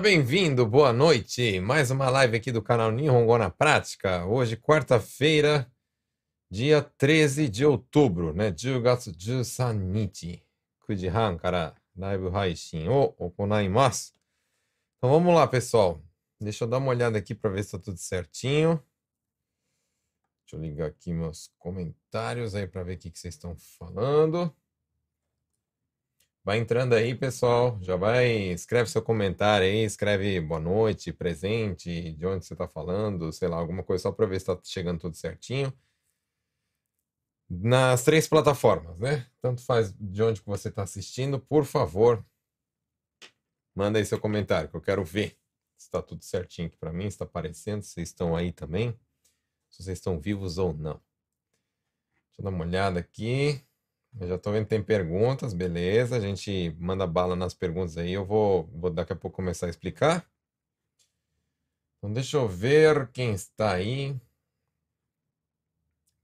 bem-vindo, boa noite. Mais uma live aqui do canal Nihongo na Prática. Hoje, quarta-feira, dia 13 de outubro, né? 10月13日、9時半からライブ配信を行います。Então vamos lá, pessoal. Deixa eu dar uma olhada aqui para ver se está tudo certinho. Deixa eu ligar aqui meus comentários aí para ver o que, que vocês estão falando. Vai entrando aí, pessoal. Já vai, escreve seu comentário aí, escreve boa noite, presente, de onde você está falando, sei lá, alguma coisa só para ver se está chegando tudo certinho. Nas três plataformas, né? Tanto faz de onde que você está assistindo, por favor, manda aí seu comentário, que eu quero ver se está tudo certinho aqui para mim, está aparecendo, se vocês estão aí também, se vocês estão vivos ou não. Deixa eu dar uma olhada aqui. Eu já estou vendo tem perguntas, beleza. A gente manda bala nas perguntas aí. Eu vou, vou daqui a pouco começar a explicar. Então deixa eu ver quem está aí.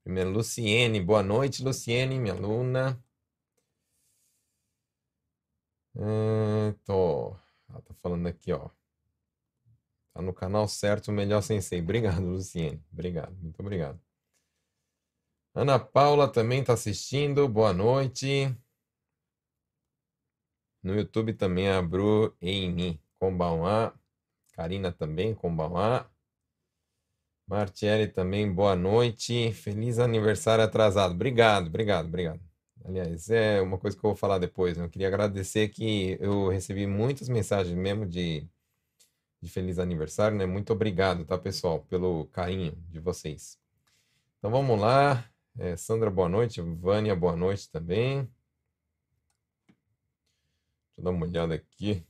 Primeiro, Luciene. Boa noite, Luciene, minha aluna. Então, ela tá falando aqui, ó. Tá no canal certo, melhor sensei. Obrigado, Luciene. Obrigado, muito obrigado. Ana Paula também está assistindo, boa noite. No YouTube também a Bru Amy, a. Karina também, Com a. Martielli também, boa noite. Feliz aniversário atrasado. Obrigado, obrigado, obrigado. Aliás, é uma coisa que eu vou falar depois. Né? Eu queria agradecer que eu recebi muitas mensagens mesmo de, de feliz aniversário, né? Muito obrigado, tá, pessoal, pelo carinho de vocês. Então vamos lá. É, Sandra, boa noite. Vânia, boa noite também. Deixa eu dar uma olhada aqui.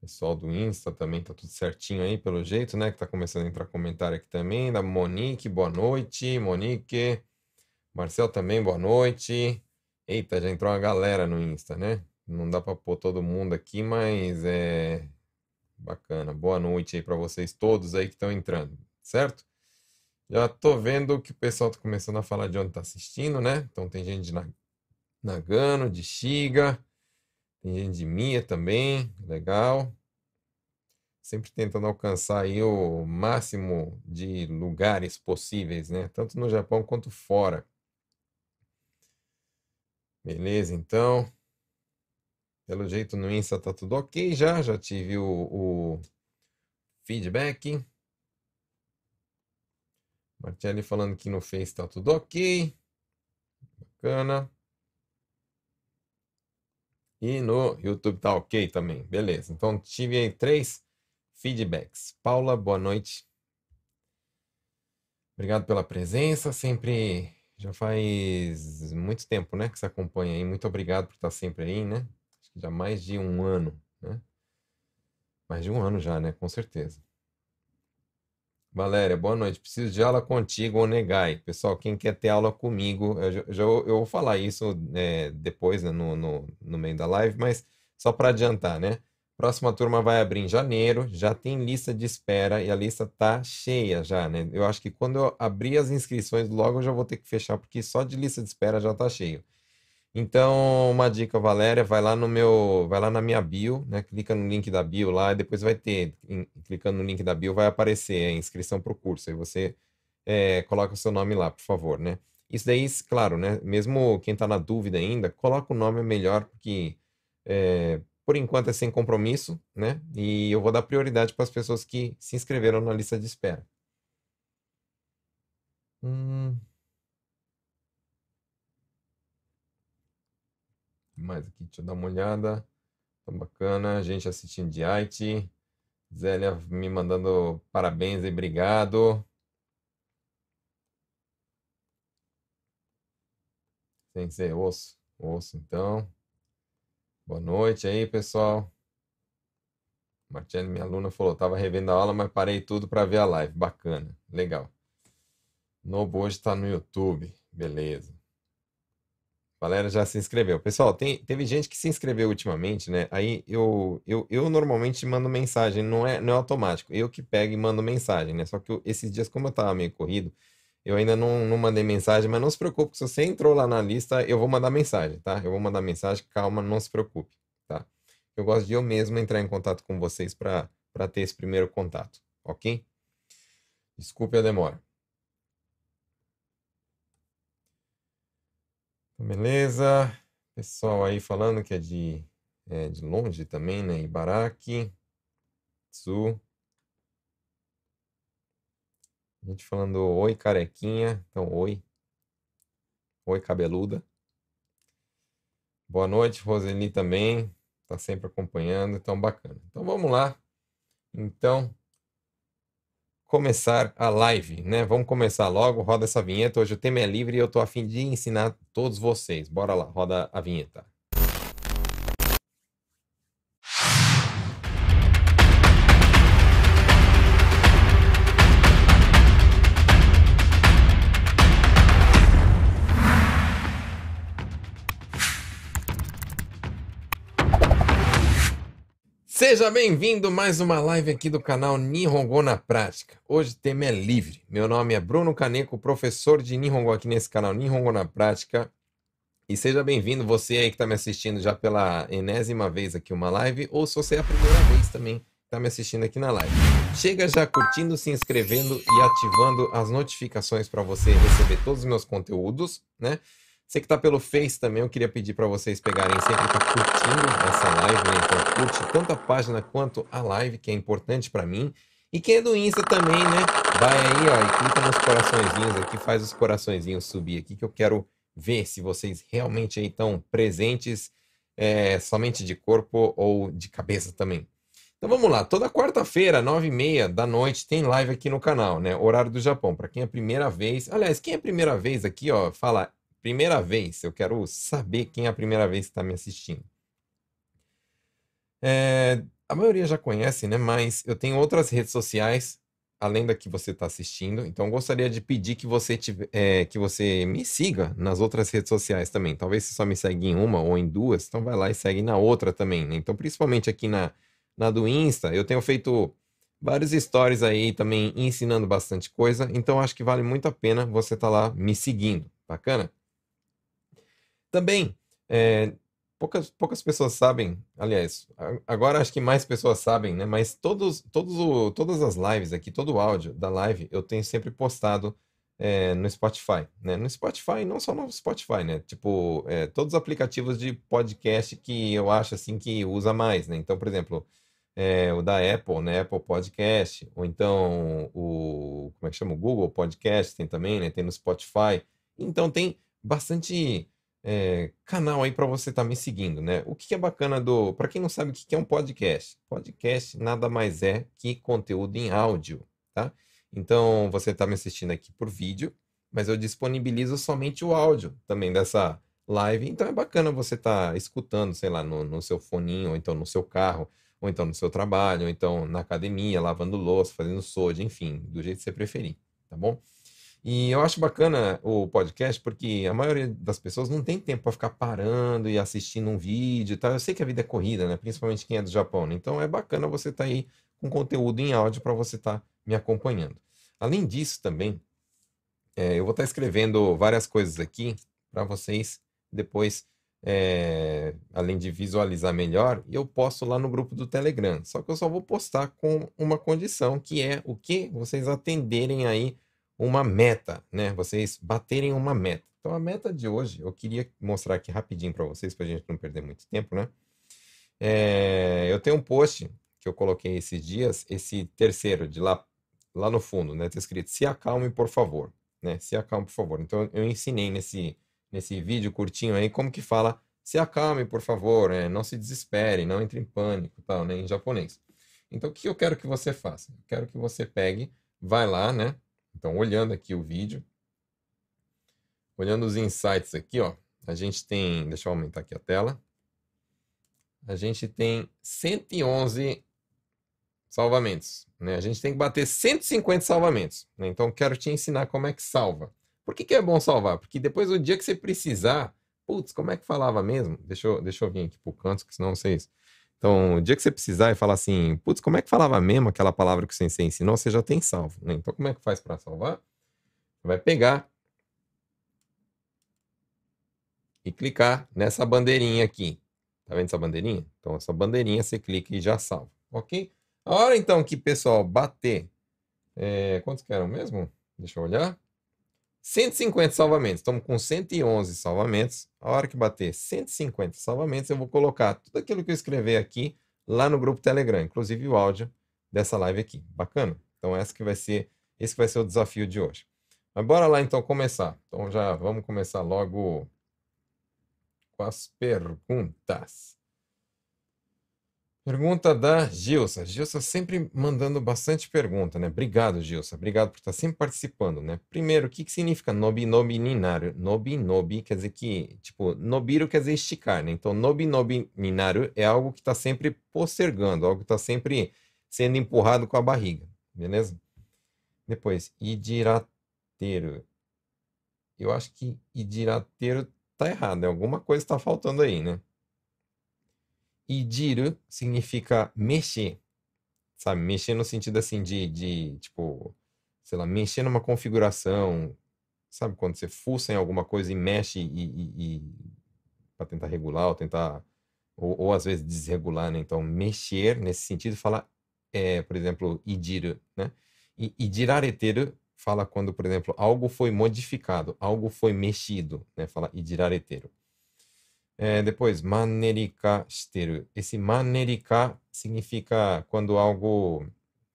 Pessoal do Insta também tá tudo certinho aí, pelo jeito, né? Que tá começando a entrar comentário aqui também. Da Monique, boa noite. Monique. Marcel também, boa noite. Eita, já entrou uma galera no Insta, né? Não dá para pôr todo mundo aqui, mas é, Bacana. Boa noite aí para vocês todos aí que estão entrando, certo? Já tô vendo que o pessoal tá começando a falar de onde tá assistindo, né? Então tem gente de Nagano, de Shiga tem gente de Mia também, legal. Sempre tentando alcançar aí o máximo de lugares possíveis, né? Tanto no Japão quanto fora. Beleza, então. Pelo jeito no Insta tá tudo ok já, já tive o, o feedback. Martelli falando que no Face tá tudo ok. Bacana. E no YouTube tá ok também. Beleza. Então tive aí três feedbacks. Paula, boa noite. Obrigado pela presença. Sempre já faz muito tempo, né, que você acompanha aí. Muito obrigado por estar sempre aí, né? já mais de um ano, né? Mais de um ano já, né? Com certeza. Valéria, boa noite. Preciso de aula contigo ou negai. Pessoal, quem quer ter aula comigo, eu, já, eu, eu vou falar isso é, depois, né, no, no, no meio da live, mas só para adiantar, né? Próxima turma vai abrir em janeiro, já tem lista de espera e a lista tá cheia já, né? Eu acho que quando eu abrir as inscrições, logo eu já vou ter que fechar, porque só de lista de espera já tá cheio. Então, uma dica, Valéria, vai lá no meu, vai lá na minha bio, né? Clica no link da bio lá e depois vai ter, em, clicando no link da bio vai aparecer a inscrição para o curso. Aí você é, coloca o seu nome lá, por favor, né? Isso daí, claro, né? Mesmo quem está na dúvida ainda, coloca o nome melhor, porque é, por enquanto é sem compromisso, né? E eu vou dar prioridade para as pessoas que se inscreveram na lista de espera. Hum. mais aqui? Deixa eu dar uma olhada. Tá bacana. Gente assistindo de IT. Zélia me mandando parabéns e obrigado. Tem que ser osso. Osso, então. Boa noite aí, pessoal. Martiane, minha aluna, falou: tava revendo a aula, mas parei tudo para ver a live. Bacana, legal. Nobo hoje está no YouTube, beleza galera já se inscreveu. Pessoal, tem, teve gente que se inscreveu ultimamente, né? Aí eu, eu, eu normalmente mando mensagem, não é, não é automático. Eu que pego e mando mensagem, né? Só que eu, esses dias, como eu tava meio corrido, eu ainda não, não mandei mensagem, mas não se preocupe, se você entrou lá na lista, eu vou mandar mensagem, tá? Eu vou mandar mensagem, calma, não se preocupe, tá? Eu gosto de eu mesmo entrar em contato com vocês para ter esse primeiro contato, ok? Desculpe a demora. Beleza. Pessoal aí falando que é de, é de longe também, né? Ibaraki, Tsu. A gente falando oi, carequinha. Então, oi. Oi, cabeluda. Boa noite, Roseli também. Tá sempre acompanhando, então bacana. Então vamos lá. Então, começar a live, né? Vamos começar logo, roda essa vinheta. Hoje o tema é livre e eu tô afim de ensinar todos vocês. Bora lá, roda a vinheta. Seja bem-vindo mais uma live aqui do canal Nihongo na Prática. Hoje o tema é livre. Meu nome é Bruno Caneco, professor de Nihongo aqui nesse canal Nihongo na Prática. E seja bem-vindo você aí que está me assistindo já pela enésima vez aqui uma live, ou se você é a primeira vez também está me assistindo aqui na live. Chega já curtindo, se inscrevendo e ativando as notificações para você receber todos os meus conteúdos, né? Você que está pelo Face também, eu queria pedir para vocês pegarem sempre tá curtindo essa live, né? Então curte tanto a página quanto a live, que é importante para mim. E quem é do Insta também, né? Vai aí, ó, e clica nos coraçõezinhos aqui, faz os coraçõezinhos subir aqui, que eu quero ver se vocês realmente aí estão presentes, é, somente de corpo ou de cabeça também. Então vamos lá, toda quarta-feira, nove e meia da noite, tem live aqui no canal, né? Horário do Japão. Para quem é a primeira vez, aliás, quem é a primeira vez aqui, ó, fala primeira vez. Eu quero saber quem é a primeira vez que está me assistindo. É, a maioria já conhece, né? Mas eu tenho outras redes sociais além da que você está assistindo. Então, gostaria de pedir que você, é, que você me siga nas outras redes sociais também. Talvez você só me segue em uma ou em duas, então vai lá e segue na outra também. Né? Então, principalmente aqui na, na do Insta, eu tenho feito vários stories aí também ensinando bastante coisa. Então, acho que vale muito a pena você estar tá lá me seguindo. Bacana? Também, é, poucas, poucas pessoas sabem, aliás, agora acho que mais pessoas sabem, né? Mas todos, todos o, todas as lives aqui, todo o áudio da live, eu tenho sempre postado é, no Spotify, né? No Spotify, não só no Spotify, né? Tipo, é, todos os aplicativos de podcast que eu acho, assim, que usa mais, né? Então, por exemplo, é, o da Apple, né? Apple Podcast, ou então o... como é que chama? O Google Podcast tem também, né? Tem no Spotify. Então, tem bastante é, canal aí para você estar tá me seguindo, né? O que é bacana do, para quem não sabe o que é um podcast, podcast nada mais é que conteúdo em áudio, tá? Então você está me assistindo aqui por vídeo, mas eu disponibilizo somente o áudio também dessa live. Então é bacana você estar tá escutando, sei lá, no, no seu foninho, ou então no seu carro, ou então no seu trabalho, ou então na academia, lavando louça, fazendo soja, enfim, do jeito que você preferir, tá bom? E eu acho bacana o podcast porque a maioria das pessoas não tem tempo para ficar parando e assistindo um vídeo e tal. Eu sei que a vida é corrida, né? Principalmente quem é do Japão. Né? Então é bacana você estar tá aí com conteúdo em áudio para você estar tá me acompanhando. Além disso, também, é, eu vou estar tá escrevendo várias coisas aqui para vocês depois, é, além de visualizar melhor, eu posto lá no grupo do Telegram. Só que eu só vou postar com uma condição, que é o que vocês atenderem aí uma meta, né? Vocês baterem uma meta. Então, a meta de hoje, eu queria mostrar aqui rapidinho para vocês, para a gente não perder muito tempo, né? É, eu tenho um post que eu coloquei esses dias, esse terceiro de lá, lá no fundo, né? Está escrito: se acalme, por favor. Né? Se acalme, por favor. Então, eu ensinei nesse, nesse vídeo curtinho aí como que fala: se acalme, por favor, né? não se desespere, não entre em pânico, tal, né? em japonês. Então, o que eu quero que você faça? Eu quero que você pegue, vai lá, né? Então, olhando aqui o vídeo, olhando os insights aqui, ó, a gente tem, deixa eu aumentar aqui a tela, a gente tem 111 salvamentos. Né? A gente tem que bater 150 salvamentos. Né? Então, quero te ensinar como é que salva. Por que, que é bom salvar? Porque depois, o dia que você precisar, putz, como é que falava mesmo? Deixa eu, deixa eu vir aqui pro canto, que senão vocês... Então, o dia que você precisar e falar assim, putz, como é que falava mesmo aquela palavra que o sensei ensinou, você já tem salvo. Né? Então, como é que faz para salvar? vai pegar e clicar nessa bandeirinha aqui. Tá vendo essa bandeirinha? Então, essa bandeirinha você clica e já salva, ok? A hora, então, que, pessoal, bater... É... Quantos que eram mesmo? Deixa eu olhar. 150 salvamentos. Estamos com 111 salvamentos. A hora que bater 150 salvamentos, eu vou colocar tudo aquilo que eu escrever aqui lá no grupo Telegram, inclusive o áudio dessa live aqui. Bacana? Então essa que vai ser, esse que vai ser o desafio de hoje. Mas bora lá então começar. Então já vamos começar logo com as perguntas. Pergunta da Gilsa. Gilsa sempre mandando bastante pergunta, né? Obrigado, Gilsa. Obrigado por estar sempre participando, né? Primeiro, o que, que significa nobi nobi ninaru? Nobi nobi quer dizer que, tipo, nobiru quer dizer esticar, né? Então, nobi nobi ninaru é algo que está sempre postergando, algo que está sempre sendo empurrado com a barriga, beleza? Depois, idirateiro. Eu acho que idirateiro tá errado, né? Alguma coisa está faltando aí, né? Ijiru significa mexer. Sabe? Mexer no sentido assim de, de, tipo, sei lá, mexer numa configuração. Sabe quando você fuça em alguma coisa e mexe e, e, e para tentar regular ou tentar. Ou, ou, às vezes desregular, né? Então, mexer nesse sentido fala, é, por exemplo, idiru, né? E idirareteru fala quando, por exemplo, algo foi modificado, algo foi mexido, né? Fala idirareteru. É, depois, manerica shiteru. Esse manerica significa quando algo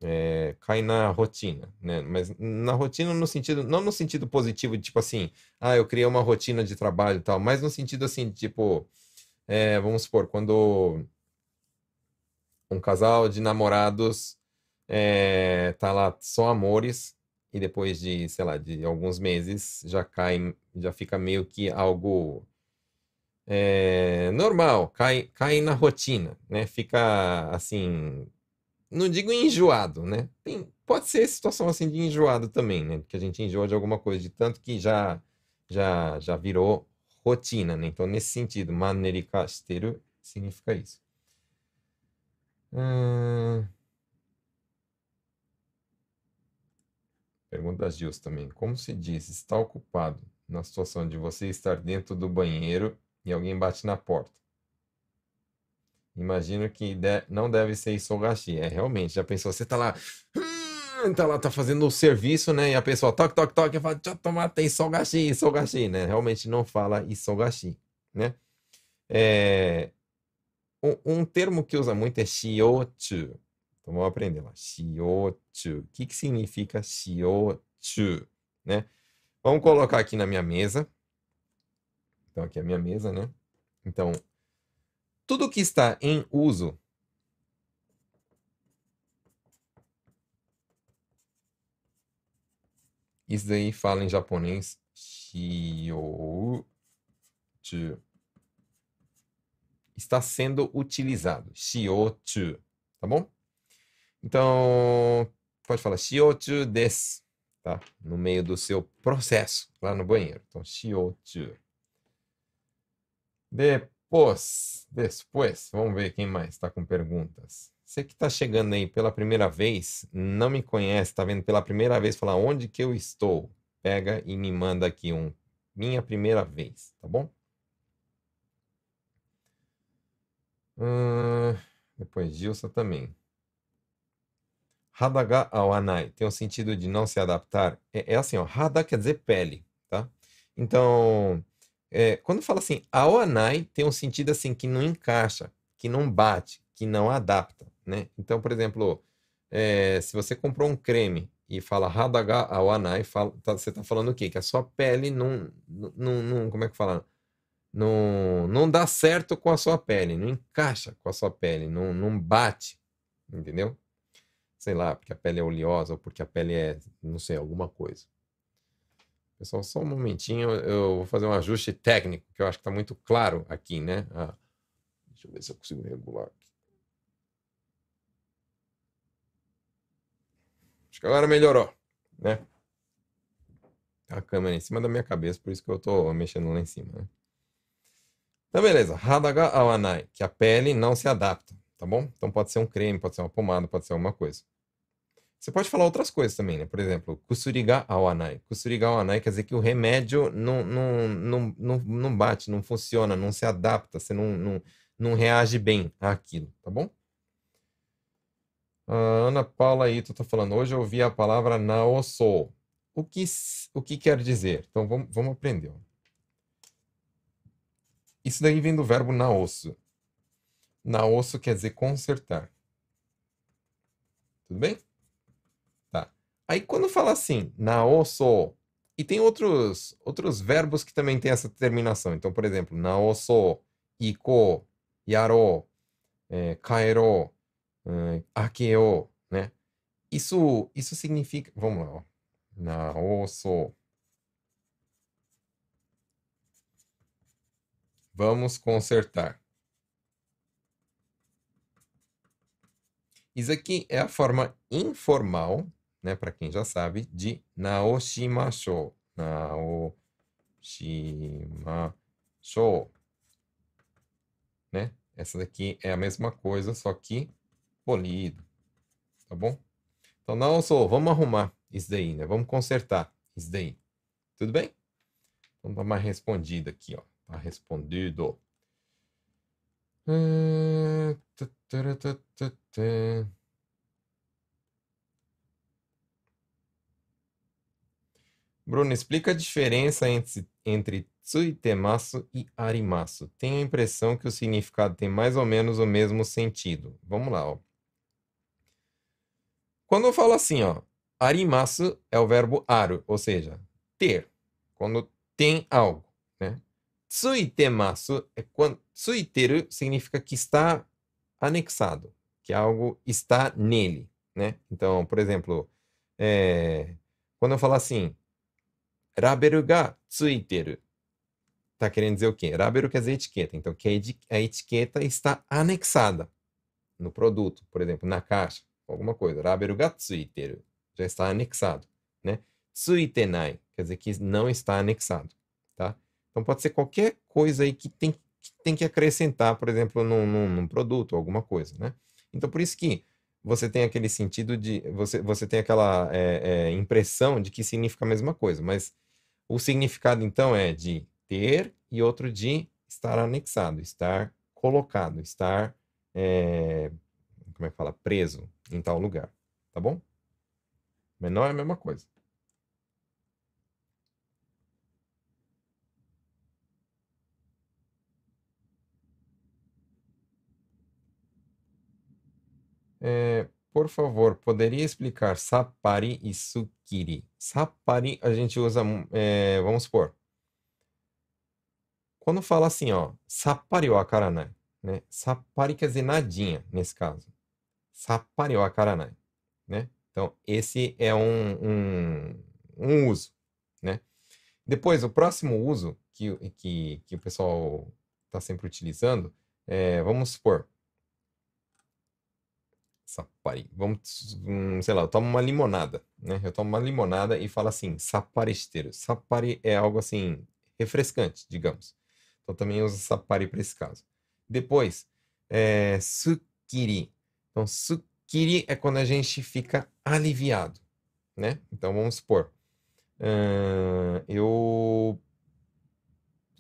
é, cai na rotina, né? Mas na rotina no sentido, não no sentido positivo, tipo assim, ah, eu criei uma rotina de trabalho e tal, mas no sentido assim, tipo, é, vamos supor, quando um casal de namorados é, tá lá só amores e depois de, sei lá, de alguns meses já cai, já fica meio que algo é, normal, cai, cai na rotina, né? Fica assim, não digo enjoado, né? Tem, pode ser situação assim de enjoado também, né? Porque a gente enjoa de alguma coisa, de tanto que já já, já virou rotina, né? Então, nesse sentido, manerikasteru significa isso. Hum... Pergunta Gils também. Como se diz está ocupado na situação de você estar dentro do banheiro e alguém bate na porta. Imagino que de... não deve ser Isogashi. É realmente, já pensou, você tá lá, hum, tá lá, tá fazendo o serviço, né? E a pessoa toque, toque, toque, e fala, deixa eu tem Isogashi, Isogashi, né? Realmente não fala Isogashi, né? É... Um, um, termo que usa muito é shiochu. Então vamos aprender lá. Shiochu. O que, que significa shiochu, né? Vamos colocar aqui na minha mesa. Então, aqui é a minha mesa, né? Então, tudo que está em uso Isso daí fala em japonês shio está sendo utilizado. Shiochu. Tá bom? Então, pode falar shiochu des. Tá? No meio do seu processo lá no banheiro. Então, shiochu. Depois, depois, vamos ver quem mais está com perguntas. Você que está chegando aí pela primeira vez, não me conhece, está vendo pela primeira vez, falar onde que eu estou, pega e me manda aqui um minha primeira vez, tá bom? Hum, depois Gilson também. Hadaga anai tem o um sentido de não se adaptar. É, é assim, ó, hada quer dizer pele, tá? Então, é, quando fala assim, aonai tem um sentido assim que não encaixa, que não bate, que não adapta, né? Então, por exemplo, é, se você comprou um creme e fala hadaga awanai, fala, tá, você está falando o quê? Que a sua pele não, não, não como é que fala? Não, não dá certo com a sua pele, não encaixa com a sua pele, não, não bate, entendeu? Sei lá, porque a pele é oleosa ou porque a pele é, não sei, alguma coisa. Pessoal, só um momentinho, eu vou fazer um ajuste técnico, que eu acho que está muito claro aqui, né? Ah, deixa eu ver se eu consigo regular aqui. Acho que agora melhorou, né? Tá a câmera em cima da minha cabeça, por isso que eu estou mexendo lá em cima, né? Então, beleza. Hadaga awanai, que a pele não se adapta, tá bom? Então, pode ser um creme, pode ser uma pomada, pode ser alguma coisa. Você pode falar outras coisas também, né? Por exemplo, kusuriga awanai. Kusuriga awanai quer dizer que o remédio não, não, não, não, não bate, não funciona, não se adapta, você não, não, não reage bem àquilo, tá bom? A ah, Ana Paula aí, tu tá falando, hoje eu ouvi a palavra naoso. O que, o que quer dizer? Então vamos, vamos aprender. Isso daí vem do verbo naosso. Naosso quer dizer consertar. Tudo bem? Aí quando fala assim, naoso, e tem outros outros verbos que também tem essa terminação. Então, por exemplo, naoso, iko, yaro, é, kaero, é, akeo, né? Isso, isso significa... Vamos lá, ó. Naoso. Vamos consertar. Isso aqui é a forma informal né, para quem já sabe, de Naoshima Shou. Naoshima Shou. Né? Essa daqui é a mesma coisa, só que polido. Tá bom? Então, Naoshou, vamos arrumar isso daí, né? Vamos consertar isso daí. Tudo bem? Vamos então, dar tá uma respondida aqui, ó. Tá respondido. Hum, Bruno, explica a diferença entre, entre Tsuitemasu e Arimasu. Tenho a impressão que o significado tem mais ou menos o mesmo sentido. Vamos lá, ó. Quando eu falo assim, ó, arimasu é o verbo aru, ou seja, ter, quando tem algo, né? Tsuitemasu é quando tsuiteru significa que está anexado, que algo está nele, né? Então, por exemplo, é, quando eu falo assim, ラベルがついてる。Está querendo dizer o quê? Label quer dizer etiqueta. Então, que a etiqueta está anexada no produto, por exemplo, na caixa, alguma coisa. Label ga já está anexado, né? Tsuitenai quer dizer que não está anexado, tá? Então, pode ser qualquer coisa aí que tem que, tem que acrescentar, por exemplo, num, num, num produto, alguma coisa, né? Então, por isso que você tem aquele sentido de... Você, você tem aquela é, é, impressão de que significa a mesma coisa, mas o significado, então, é de ter e outro de estar anexado, estar colocado, estar, é, como é que fala, preso em tal lugar, tá bom? Menor é a mesma coisa. É, por favor, poderia explicar sapari e sukiri? Sapari a gente usa, é, vamos supor, quando fala assim, ó, sapari o akaranai, né? Sapari quer dizer nadinha, nesse caso. Sapari o akaranai, né? Então, esse é um, um, um uso, né? Depois, o próximo uso que, que, que o pessoal está sempre utilizando é, vamos supor, Sapari. Vamos, hum, sei lá, eu tomo uma limonada, né? Eu tomo uma limonada e falo assim, saparisteiro Sapari é algo assim, refrescante, digamos. Então também uso sapari para esse caso. Depois, é, sukiri. Então, sukiri é quando a gente fica aliviado, né? Então vamos supor, uh, eu.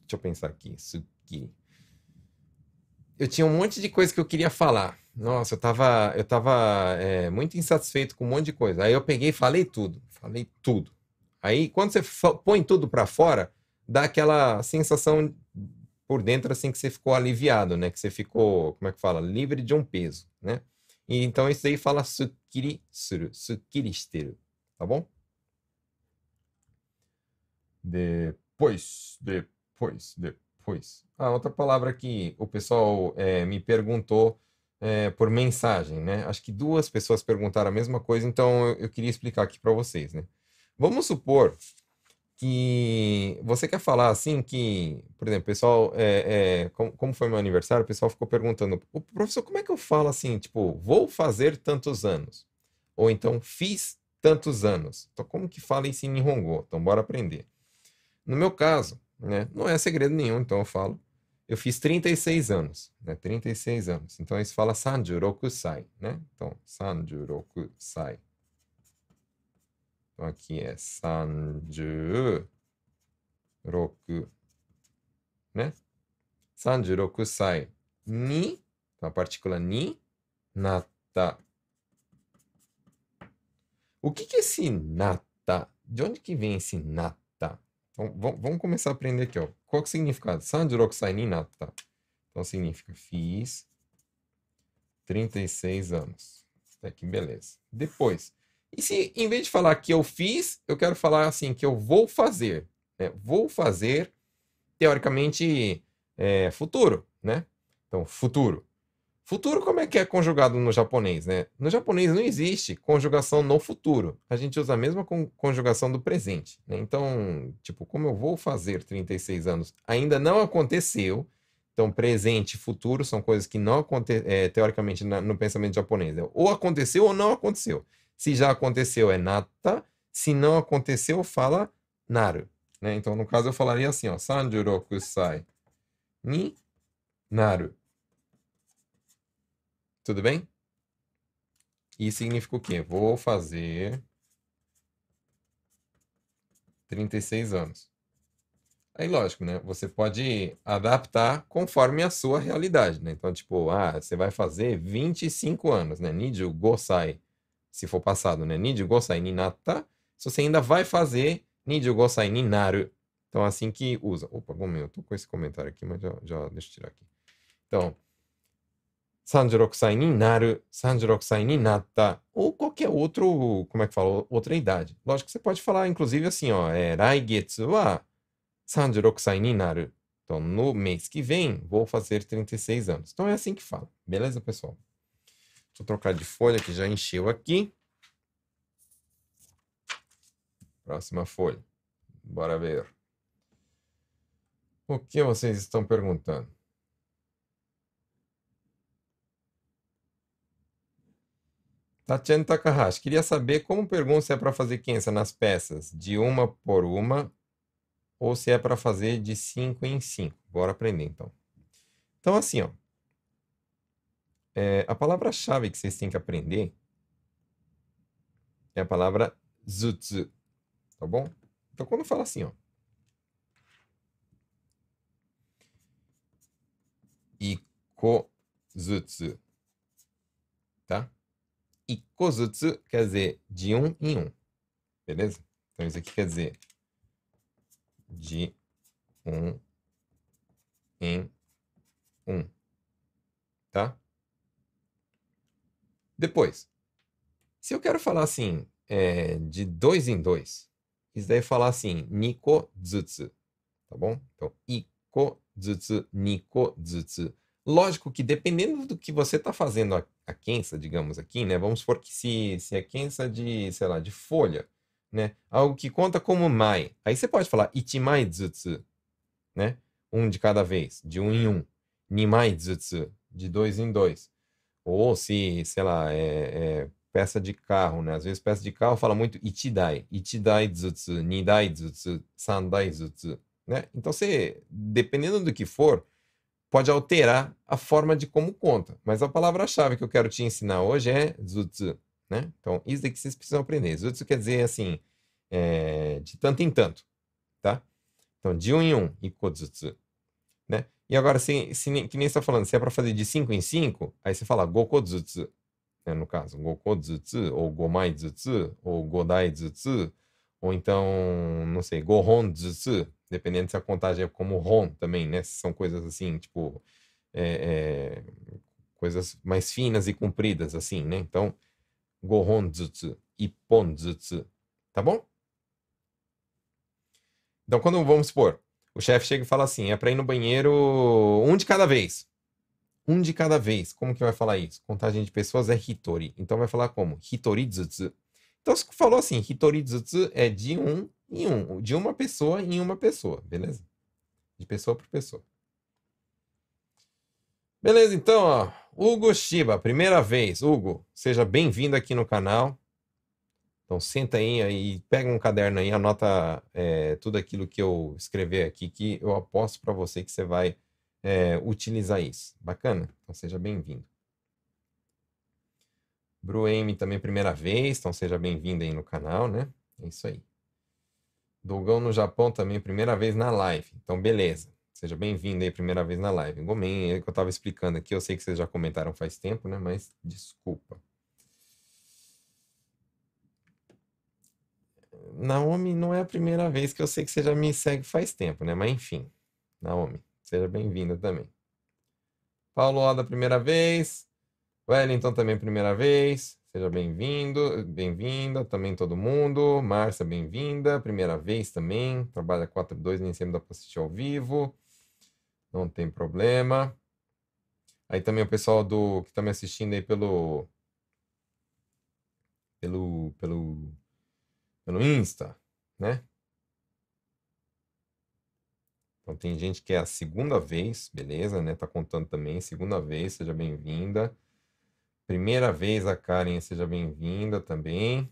Deixa eu pensar aqui, sukiri. Eu tinha um monte de coisa que eu queria falar nossa, eu tava, eu tava é, muito insatisfeito com um monte de coisa. Aí eu peguei e falei tudo. Falei tudo. Aí, quando você põe tudo para fora, dá aquela sensação por dentro, assim, que você ficou aliviado, né? Que você ficou, como é que fala? Livre de um peso, né? E, então, isso aí fala sukiri suru, sukiri shiteru, tá bom? Depois, depois, depois. Ah, outra palavra que o pessoal é, me perguntou é, por mensagem, né? Acho que duas pessoas perguntaram a mesma coisa, então eu, eu queria explicar aqui para vocês, né? Vamos supor que você quer falar assim que, por exemplo, pessoal, é, é, como, como, foi meu aniversário, o pessoal ficou perguntando, o professor, como é que eu falo assim, tipo, vou fazer tantos anos? Ou então, fiz tantos anos. Então, como que fala isso em Nihongo? Então, bora aprender. No meu caso, né, não é segredo nenhum, então eu falo eu fiz 36 anos, né? 36 anos. Então isso fala Sanjuroku Sai, né? Então, Sanjuroku Sai. Então aqui é Sanjuroku, né? Sanjuroku Sai ni, então a partícula ni, nata. O que que é esse nata? De onde que vem esse nata? Então, vamos começar a aprender aqui, ó. Qual é o significado? sandro natta. Tá. Então, significa fiz 36 anos. Até aqui, beleza. Depois, e se em vez de falar que eu fiz, eu quero falar assim, que eu vou fazer. Né? Vou fazer, teoricamente, é, futuro, né? Então, futuro. Futuro, como é que é conjugado no japonês, né? No japonês não existe conjugação no futuro. A gente usa a mesma conjugação do presente. Né? Então, tipo, como eu vou fazer 36 anos? Ainda não aconteceu. Então, presente e futuro são coisas que não acontecem, é, teoricamente, na, no pensamento japonês. Né? Ou aconteceu ou não aconteceu. Se já aconteceu, é nata. Se não aconteceu, fala naru. Né? Então, no caso, eu falaria assim, ó. Sanjuroku sai ni naru. Tudo bem? E significa o quê? Vou fazer 36 anos. Aí, lógico, né? Você pode adaptar conforme a sua realidade, né? Então, tipo, ah, você vai fazer 25 anos, né? Niju gosai, se for passado, né? Niju gosai ninata. Se você ainda vai fazer Niju gosai ninaru. Então, é assim que usa. Opa, bom, eu tô com esse comentário aqui, mas já, já deixa eu tirar aqui. Então, 36歳になる、36歳になった, ou qualquer outro, como é que fala, outra idade. Lógico que você pode falar, inclusive, assim, ó, é, 来月は36歳になる. Então, no mês que vem, vou fazer 36 anos. Então, é assim que fala. Beleza, pessoal? Deixa eu trocar de folha, que já encheu aqui. Próxima folha. Bora ver. O que vocês estão perguntando? Tatiana Takahashi, queria saber como pergunta se é para fazer quensa nas peças de uma por uma ou se é para fazer de cinco em cinco. Bora aprender então. Então, assim, ó, é, a palavra-chave que vocês têm que aprender é a palavra zutsu, tá bom? Então, quando fala assim, ó. Iko zutsu ikozutsu quer dizer de um em um. Beleza? Então isso aqui quer dizer de um em um. Tá? Depois, se eu quero falar assim, é, de dois em dois, isso daí é falar assim, niko zutsu, tá bom? Então, iko zutsu, niko zutsu, Lógico que dependendo do que você está fazendo a, a quença, digamos aqui, né? Vamos supor que se, se a é quença de, sei lá, de folha, né? Algo que conta como mai. Aí você pode falar ichimai zutsu, né? Um de cada vez, de um em um. Nimai zutsu, de dois em dois. Ou se, sei lá, é, é peça de carro, né? Às vezes peça de carro fala muito ichidai, ichidai zutsu, nidai zutsu, sandai zutsu, né? Então você, dependendo do que for, pode alterar a forma de como conta. Mas a palavra-chave que eu quero te ensinar hoje é zutsu. Né? Então, isso que vocês precisam aprender. Zutsu quer dizer assim, é, de tanto em tanto. Tá? Então, de um em um, ikozutsu. Né? E agora, se, se, que nem você está falando, se é para fazer de cinco em cinco, aí você fala gokozutsu. Né? No caso, gokozutsu, ou gomaizutsu, ou godaizutsu, ou então, não sei, gohonzutsu dependendo se a contagem é como hon também, né? São coisas assim, tipo, é, é, coisas mais finas e compridas, assim, né? Então, Gohonzutsu e Ponzutsu, tá bom? Então, quando vamos supor, o chefe chega e fala assim: é para ir no banheiro um de cada vez. Um de cada vez. Como que vai falar isso? Contagem de pessoas é Hitori. Então vai falar como? Hitori Zutsu. Então, se falou assim, Hitori Zutsu é de um em um, de uma pessoa em uma pessoa, beleza? De pessoa para pessoa. Beleza, então, ó, Hugo Shiba, primeira vez. Hugo, seja bem-vindo aqui no canal. Então, senta aí, e pega um caderno aí, anota é, tudo aquilo que eu escrever aqui, que eu aposto para você que você vai é, utilizar isso. Bacana? Então, seja bem-vindo. Brueme também, primeira vez. Então, seja bem-vindo aí no canal, né? É isso aí. Dogão no Japão também, primeira vez na live. Então, beleza. Seja bem-vindo aí, primeira vez na live. Gomen, é que eu estava explicando aqui. Eu sei que vocês já comentaram faz tempo, né? Mas desculpa. Naomi, não é a primeira vez que eu sei que você já me segue faz tempo, né? Mas enfim, Naomi, seja bem-vinda também. Paulo Oda, primeira vez. Wellington também, primeira vez. Seja bem-vindo, bem-vinda também todo mundo. Márcia, bem-vinda. Primeira vez também. Trabalha 4-2, nem sempre dá para assistir ao vivo. Não tem problema. Aí também o pessoal do que está me assistindo aí pelo pelo pelo pelo Insta, né? Então tem gente que é a segunda vez, beleza, né? Tá contando também, segunda vez, seja bem-vinda. Primeira vez a Karen, seja bem-vinda também.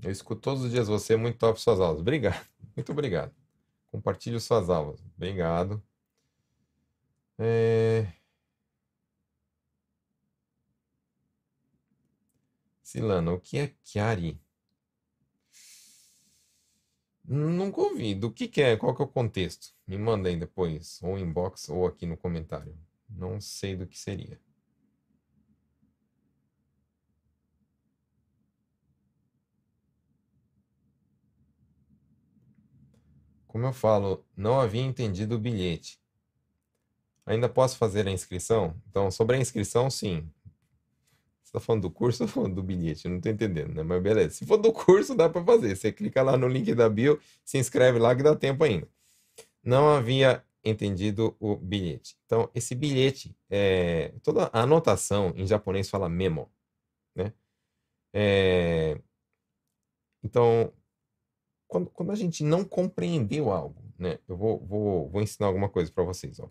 Eu escuto todos os dias você, muito top suas aulas. Obrigado, muito obrigado. Compartilhe suas aulas. Obrigado. É... Silano, o que é Chiari? Nunca ouvi. Do que, que é? Qual que é o contexto? Me mandem depois, ou inbox, ou aqui no comentário. Não sei do que seria. Como eu falo, não havia entendido o bilhete. Ainda posso fazer a inscrição? Então, sobre a inscrição, sim. Você tá falando do curso ou falando do bilhete? não tô entendendo, né? Mas beleza. Se for do curso, dá para fazer. Você clica lá no link da bio, se inscreve lá que dá tempo ainda. Não havia entendido o bilhete. Então, esse bilhete, é, toda a anotação em japonês fala memo, né? É, então, quando, quando a gente não compreendeu algo, né? Eu vou, vou, vou ensinar alguma coisa para vocês, ó.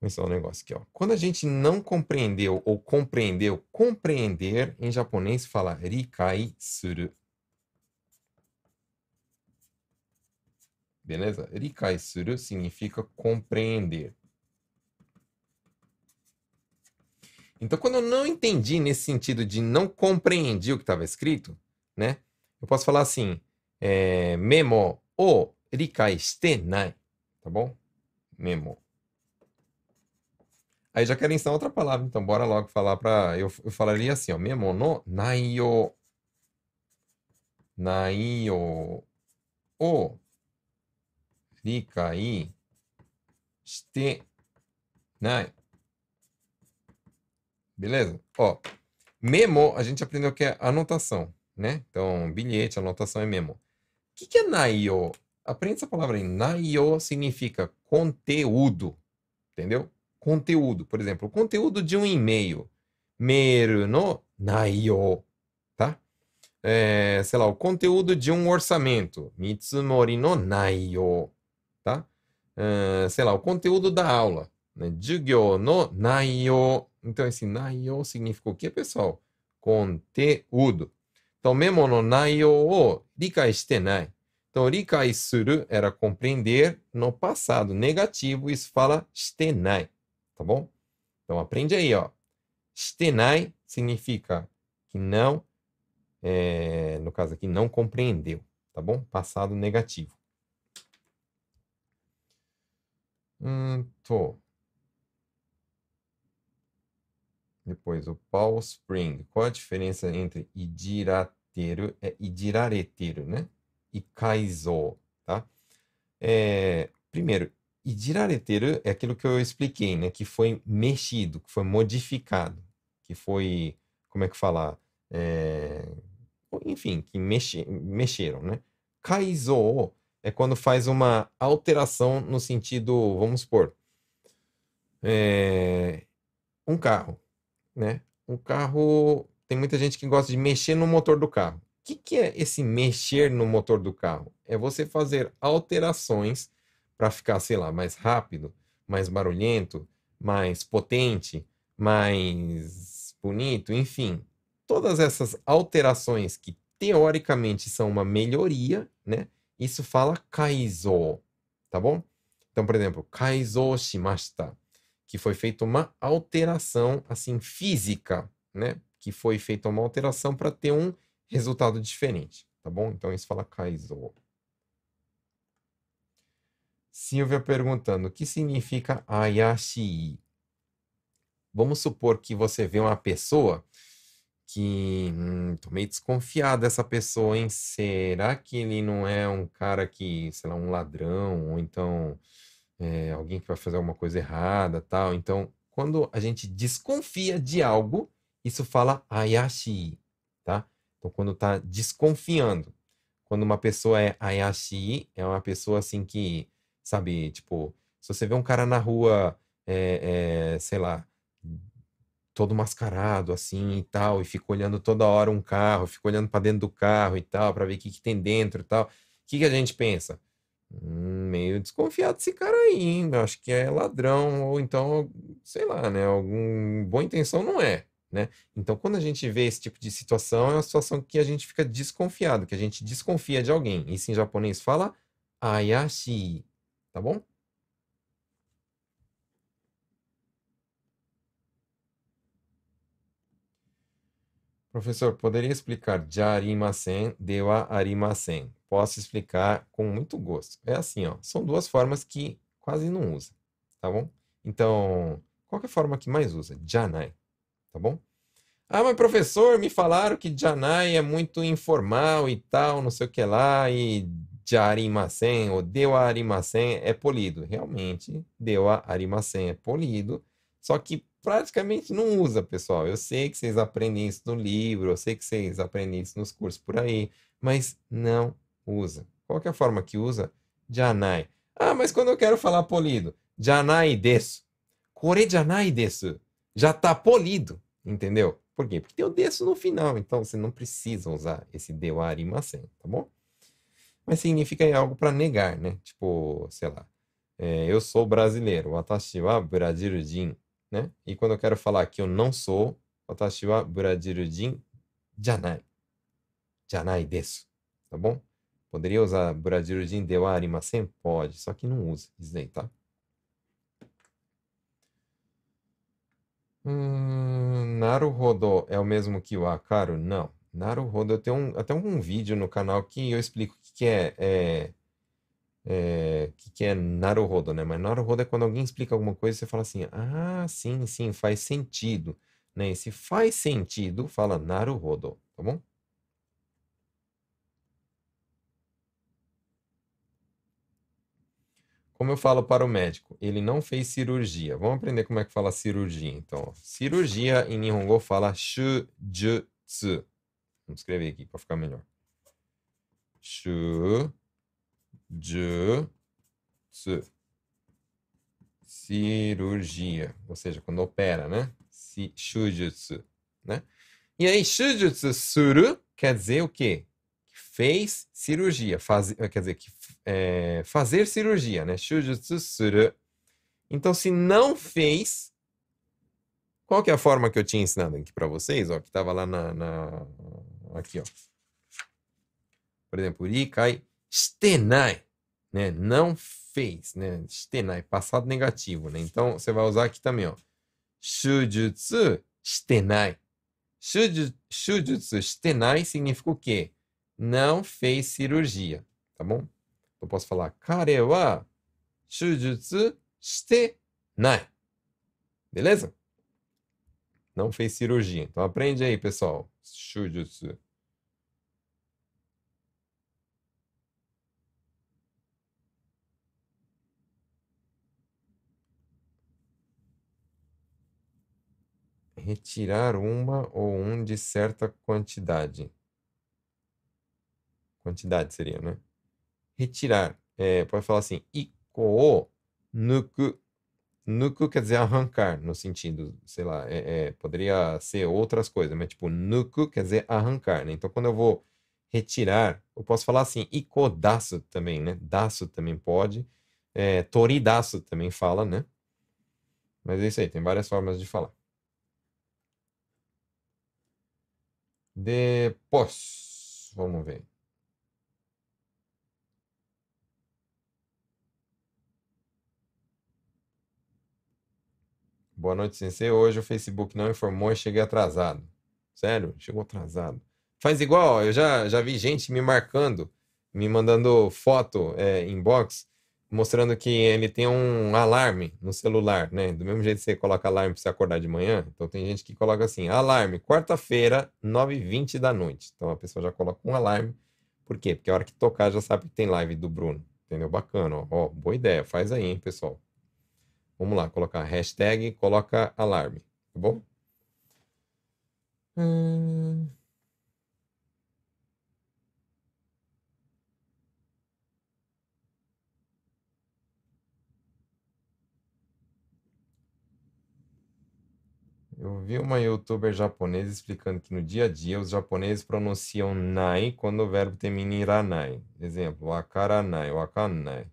Esse é o um negócio aqui, ó. Quando a gente não compreendeu ou compreendeu, compreender em japonês fala rikai suru. Beleza? Rikai suru significa compreender. Então, quando eu não entendi nesse sentido de não compreendi o que estava escrito, né? Eu posso falar assim, é, memo o rikai shite nai, tá bom? Memo Aí já querem ensinar outra palavra, então bora logo falar para eu, eu falaria assim, ó, memo, no naio naio o rikai shite nai. Beleza? Ó, memo, a gente aprendeu que é anotação, né? Então, bilhete, anotação é memo. O que, que é naio? Aprende essa palavra aí. Naio significa conteúdo, entendeu? conteúdo. Por exemplo, o conteúdo de um e-mail. Meru no naiyo, tá? É, sei lá, o conteúdo de um orçamento. Mitsumori no naiyo, tá? É, sei lá, o conteúdo da aula. Né? Jugyo no naiyo. Então, esse naiyo significa o quê, pessoal? Conteúdo. Então, memo no naiyo o rikai shite nai. Então, rikai suru era compreender no passado negativo. Isso fala shite nai tá bom? Então aprende aí, ó. Stenai significa que não, é, no caso aqui, não compreendeu, tá bom? Passado negativo. Hum, tô. Depois o Paul Spring. Qual a diferença entre idirateiro, é idirareteiro, né? E kaizo, tá? É, primeiro, e jirareteiro é aquilo que eu expliquei, né? Que foi mexido, que foi modificado, que foi, como é que falar? É... Eh, enfim, que mexe, mexeram, né? Kaizo é quando faz uma alteração no sentido, vamos supor, é... um carro, né? Um carro, tem muita gente que gosta de mexer no motor do carro. O que, que é esse mexer no motor do carro? É você fazer alterações para ficar, sei lá, mais rápido, mais barulhento, mais potente, mais bonito, enfim. Todas essas alterações que teoricamente são uma melhoria, né? Isso fala kaizo, tá bom? Então, por exemplo, kaizo shimashita, que foi feita uma alteração assim física, né? Que foi feita uma alteração para ter um resultado diferente, tá bom? Então isso fala kaizo. Silvia perguntando: o que significa ayashi? Vamos supor que você vê uma pessoa que. Hum, tô meio desconfiado dessa pessoa, hein? Será que ele não é um cara que, sei lá, um ladrão, ou então é, alguém que vai fazer alguma coisa errada tal? Então, quando a gente desconfia de algo, isso fala ayashi, tá? Então, quando tá desconfiando. Quando uma pessoa é ayashi, é uma pessoa assim que sabe? Tipo, se você vê um cara na rua, é, é, sei lá, todo mascarado assim e tal, e fica olhando toda hora um carro, fica olhando para dentro do carro e tal, para ver o que, que tem dentro e tal, o que, que a gente pensa? Hum, meio desconfiado desse cara aí, hein? acho que é ladrão, ou então, sei lá, né? Algum boa intenção não é, né? Então, quando a gente vê esse tipo de situação, é uma situação que a gente fica desconfiado, que a gente desconfia de alguém. Isso em japonês fala ayashi, tá bom? Professor, poderia explicar de arimasen, dewa arimasen? Posso explicar com muito gosto. É assim, ó, são duas formas que quase não usa, tá bom? Então, qual é a forma que mais usa? Janai, tá bom? Ah, mas professor, me falaram que Janai é muito informal e tal, não sei o que lá, e arimasen, ou deu Arimasen é polido. Realmente, deu Arimasen é polido, só que praticamente não usa, pessoal. Eu sei que vocês aprendem isso no livro, eu sei que vocês aprendem isso nos cursos por aí, mas não usa. Qual é a forma que usa? Janai. Ah, mas quando eu quero falar polido, Janai desu. Kore janai desu. Já está polido, entendeu? Por quê? Porque tem o desu no final, então você não precisa usar esse deu Arimasen, tá bom? mas significa algo para negar, né? Tipo, sei lá, é, eu sou brasileiro, watashi wa brasilujin, né? E quando eu quero falar que eu não sou, watashi wa brasilujin janai, janai desu, tá bom? Poderia usar deu de wa arimasen? Pode, só que não usa isso daí, tá? Hum, naruhodo é o mesmo que o akaru? Não. Naruhodo, eu tenho um, até um vídeo no canal que eu explico o que, que é, é, é que, que é Naruhodo, né? Mas Naruhodo é quando alguém explica alguma coisa e você fala assim, ah, sim, sim, faz sentido. Né? E se faz sentido, fala Naruhodo, tá bom? Como eu falo para o médico, ele não fez cirurgia. Vamos aprender como é que fala cirurgia, então. Cirurgia em Nihongo fala shujutsu. Vamos escrever aqui para ficar melhor. Shu, ju, su. Cirurgia, ou seja, quando opera, né? Si, shujutsu, né? E aí, shujutsu suru quer dizer o quê? fez cirurgia, faz, eh, quer dizer, que, é, fazer cirurgia, né? Shujutsu suru. Então, se não fez, qual que é a forma que eu tinha ensinado aqui para vocês, ó, que estava lá na, na Aqui, ó. Por exemplo, Rikai Stenai, né? Não fez, né? Stenai, passado negativo, né? Então, você vai usar aqui também, ó. Shujutsu Stenai. Shujutsu Stenai significa o quê? Não fez cirurgia, tá bom? Eu posso falar, Kare wa shujutsu Stenai. Beleza? Não fez cirurgia. Então aprende aí, pessoal. Shujutsu retirar uma ou um de certa quantidade. Quantidade seria, né? Retirar. É, pode falar assim, iko nuku. Nuku quer dizer arrancar, no sentido, sei lá, é, é, poderia ser outras coisas, mas tipo, nuku quer dizer arrancar, né? Então, quando eu vou retirar, eu posso falar assim, ikodasu também, né? Dasu também pode, é, toridasu também fala, né? Mas é isso aí, tem várias formas de falar. Depois, vamos ver. Boa noite, Sensei. Hoje o Facebook não informou e cheguei atrasado. Sério, chegou atrasado. Faz igual, ó, eu já, já vi gente me marcando, me mandando foto, é, inbox, mostrando que ele tem um alarme no celular, né? Do mesmo jeito que você coloca alarme para você acordar de manhã, então tem gente que coloca assim, alarme, quarta-feira, 9h20 da noite. Então a pessoa já coloca um alarme. Por quê? Porque a hora que tocar já sabe que tem live do Bruno. Entendeu? Bacana, ó. ó boa ideia, faz aí, hein, pessoal. Vamos lá, colocar hashtag, coloca alarme, tá bom? Hum... Eu vi uma youtuber japonesa explicando que no dia a dia os japoneses pronunciam nai quando o verbo termina em iranai. Exemplo, wakaranai, wakanai.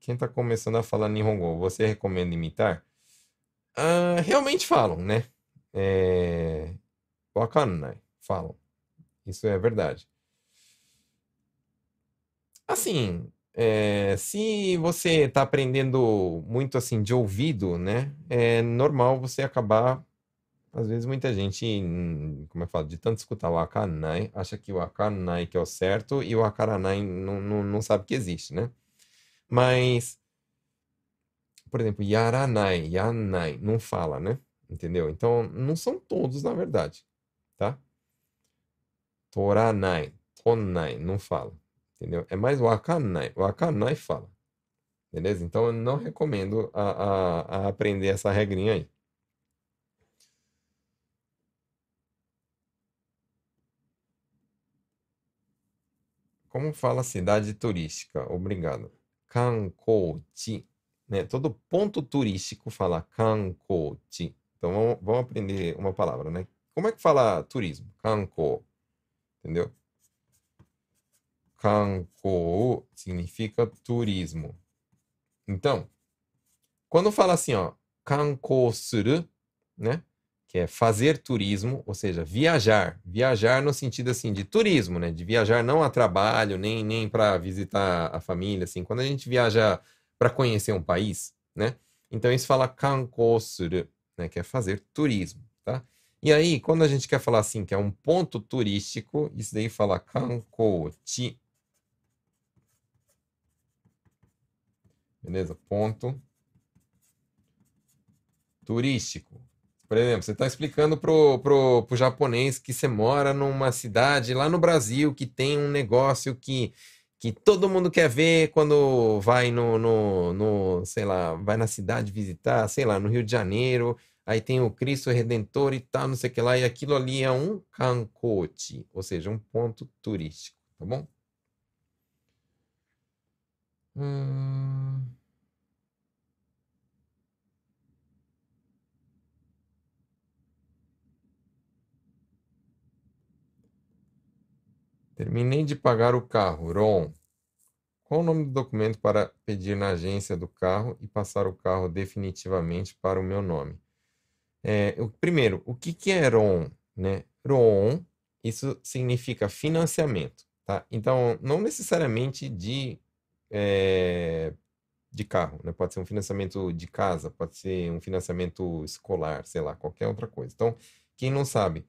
Quem está começando a falar Nihongo, você recomenda imitar? Ah, realmente falam, né? É... Wakanai, falam. Isso é verdade. Assim, é, se você está aprendendo muito assim de ouvido, né? É normal você acabar. Às vezes muita gente, hum, como eu falo, de tanto escutar o akanai, acha que o akanai que é o certo e o akaranai não, não, não sabe que existe, né? Mas, por exemplo, yaranai, yanai, não fala, né? Entendeu? Então, não são todos, na verdade, tá? Toranai, tonai, não fala. Entendeu? É mais o O Akanai fala. Beleza? Então eu não uhum. recomendo a, a, a aprender essa regrinha aí. Como fala cidade turística? Obrigado. Kankouchi. Né? Todo ponto turístico fala Kankouchi. Então vamos, vamos aprender uma palavra, né? Como é que fala turismo? Kanko. Entendeu? Kankou significa turismo. Então, quando fala assim, ó, kankou suru, né? Que é fazer turismo, ou seja, viajar. Viajar no sentido assim de turismo, né? De viajar não a trabalho, nem, nem para visitar a família, assim. Quando a gente viaja para conhecer um país, né? Então isso fala kankou suru, né? Que é fazer turismo, tá? E aí, quando a gente quer falar assim, que é um ponto turístico, isso daí fala kankou ti, Beleza? Ponto. Turístico. Por exemplo, você está explicando pro, pro, pro japonês que você mora numa cidade lá no Brasil que tem um negócio que, que todo mundo quer ver quando vai no, no, no, sei lá, vai na cidade visitar, sei lá, no Rio de Janeiro, aí tem o Cristo Redentor e tal, não sei o que lá, e aquilo ali é um kankochi, ou seja, um ponto turístico, tá bom? Hum... Terminei de pagar o carro, Ron. Qual o nome do documento para pedir na agência do carro e passar o carro definitivamente para o meu nome? É, o, primeiro, o que, que é RON? Né? RON, isso significa financiamento. Tá? Então, não necessariamente de, é, de carro, né? pode ser um financiamento de casa, pode ser um financiamento escolar, sei lá, qualquer outra coisa. Então, quem não sabe,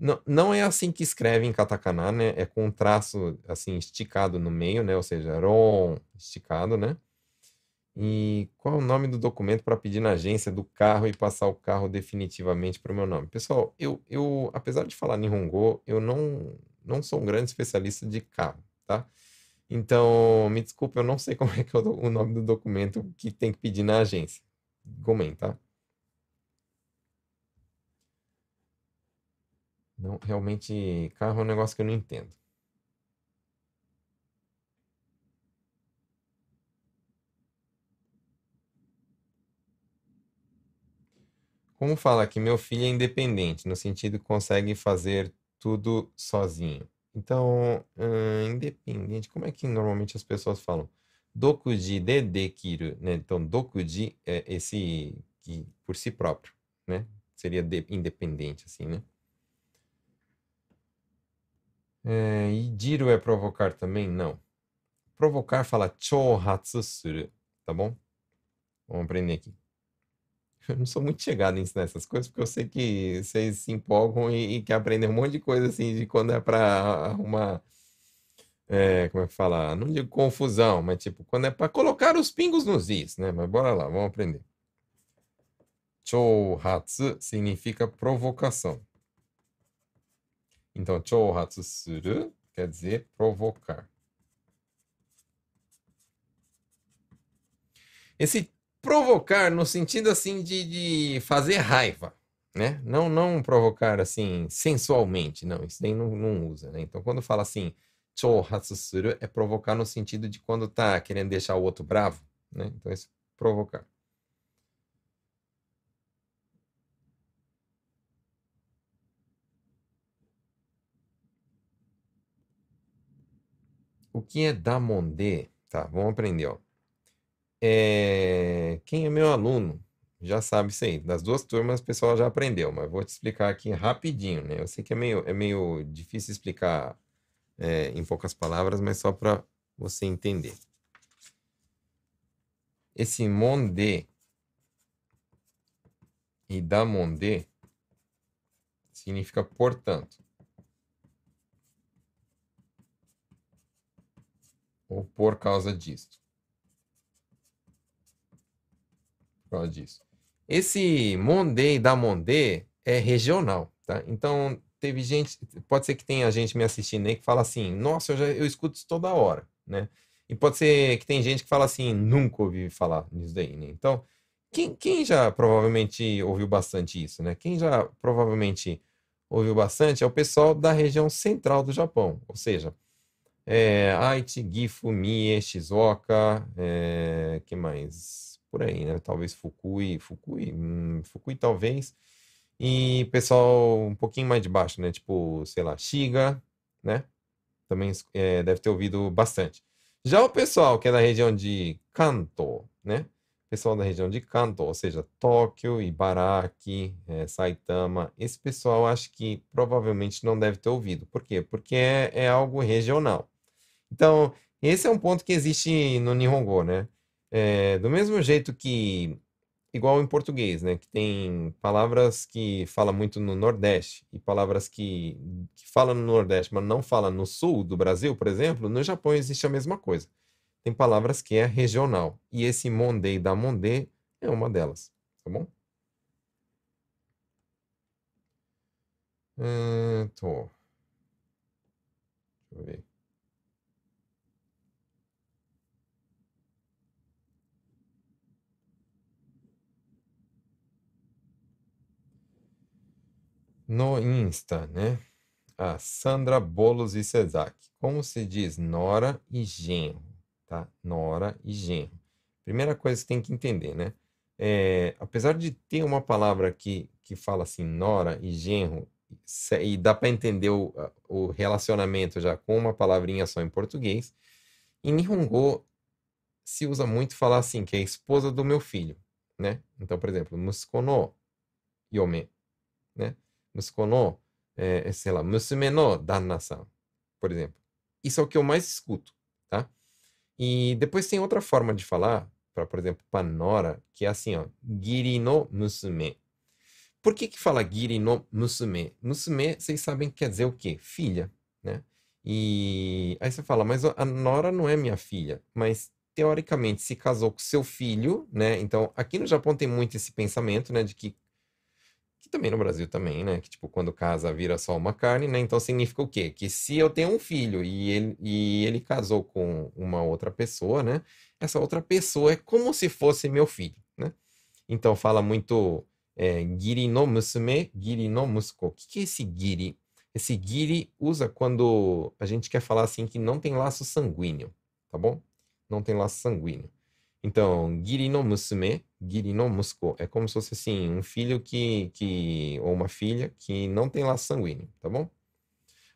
não, não é assim que escreve em katakana, né? É com um traço assim esticado no meio, né? Ou seja, ron esticado, né? E qual é o nome do documento para pedir na agência do carro e passar o carro definitivamente para o meu nome? Pessoal, eu, eu apesar de falar Nihongo, eu não, não sou um grande especialista de carro, tá? Então, me desculpe, eu não sei como é que é o, o nome do documento que tem que pedir na agência. Gomen, tá? Não, realmente, carro é um negócio que eu não entendo. Como fala que meu filho é independente, no sentido que consegue fazer tudo sozinho. Então, hum, independente, como é que normalmente as pessoas falam? Dokuji de né? Então, dokuji é esse que por si próprio, né? Seria de, independente, assim, né? É, e jiro é provocar também? Não. Provocar fala chohatsu tá bom? Vamos aprender aqui. Eu não sou muito chegado em ensinar essas coisas, porque eu sei que vocês se empolgam e, e que aprendem um monte de coisa assim, de quando é para arrumar. É, como é que fala? Não digo confusão, mas tipo, quando é para colocar os pingos nos is, né? Mas bora lá, vamos aprender. Chohatsu significa provocação. Então, quer dizer provocar. Esse provocar no sentido assim de, de fazer raiva, né? Não, não provocar assim sensualmente, não. Isso nem não, não usa, né? Então, quando fala assim, 挑発する é provocar no sentido de quando tá querendo deixar o outro bravo, né? Então, esse provocar. que é Damonde? Tá, vamos aprender, ó. É... Quem é meu aluno? Já sabe isso aí. Das duas turmas o pessoal já aprendeu, mas vou te explicar aqui rapidinho, né? Eu sei que é meio, é meio difícil explicar é, em poucas palavras, mas só para você entender. Esse monde e da monde significa portanto. ou por causa disso. Por causa disso. Esse Mondê da mondé é regional, tá? Então, teve gente, pode ser que tenha gente me assistindo aí que fala assim, nossa, eu, já, eu escuto isso toda hora, né? E pode ser que tem gente que fala assim, nunca ouvi falar nisso daí, né? Então, quem, quem já provavelmente ouviu bastante isso, né? Quem já provavelmente ouviu bastante é o pessoal da região central do Japão, ou seja, é, Aichi, Gifu, Mie, Shizuoka, é, que mais? Por aí, né? Talvez Fukui, Fukui, hum, Fukui talvez. E pessoal um pouquinho mais de baixo, né? Tipo, sei lá, Shiga, né? Também é, deve ter ouvido bastante. Já o pessoal que é da região de Kanto, né? Pessoal da região de Kanto, ou seja, Tóquio, Ibaraki, é, Saitama, esse pessoal acho que provavelmente não deve ter ouvido. Por quê? Porque é, é algo regional. Então, esse é um ponto que existe no Nihongo, né? É, do mesmo jeito que, igual em português, né? Que tem palavras que fala muito no Nordeste e palavras que, que fala no Nordeste, mas não fala no Sul do Brasil, por exemplo, no Japão existe a mesma coisa. Tem palavras que é regional. E esse mondei da mondê é uma delas, tá bom? Então, tô. Deixa eu ver. no Insta, né? A Sandra Bolos e Cezac, Como se diz nora e genro, tá? Nora e genro. Primeira coisa que tem que entender, né? É, apesar de ter uma palavra que, que fala assim, nora e genro, e dá para entender o, o relacionamento já com uma palavrinha só em português, em Nihongo se usa muito falar assim, que é a esposa do meu filho, né? Então, por exemplo, Musuko Yome, né? 息子の、えー、sei lá, 娘の旦那さん, por exemplo. Isso é o que eu mais escuto, tá? E depois tem outra forma de falar, para por exemplo, panora, que é assim, ó, giri no musume. Por que que fala giri no musume? Musume, vocês sabem que quer dizer o quê? Filha, né? E aí você fala, mas a nora não é minha filha, mas teoricamente se casou com seu filho, né? Então, aqui no Japão tem muito esse pensamento, né, de que que também no Brasil também, né? Que tipo, quando casa vira só uma carne, né? Então significa o quê? Que se eu tenho um filho e ele, e ele casou com uma outra pessoa, né? Essa outra pessoa é como se fosse meu filho, né? Então fala muito é, giri no musume, giri no musuko. O que, que é esse giri? Esse giri usa quando a gente quer falar assim que não tem laço sanguíneo, tá bom? Não tem laço sanguíneo. Então, giri no musume Giri é como se fosse assim, um filho que, que ou uma filha que não tem laço sanguíneo, tá bom?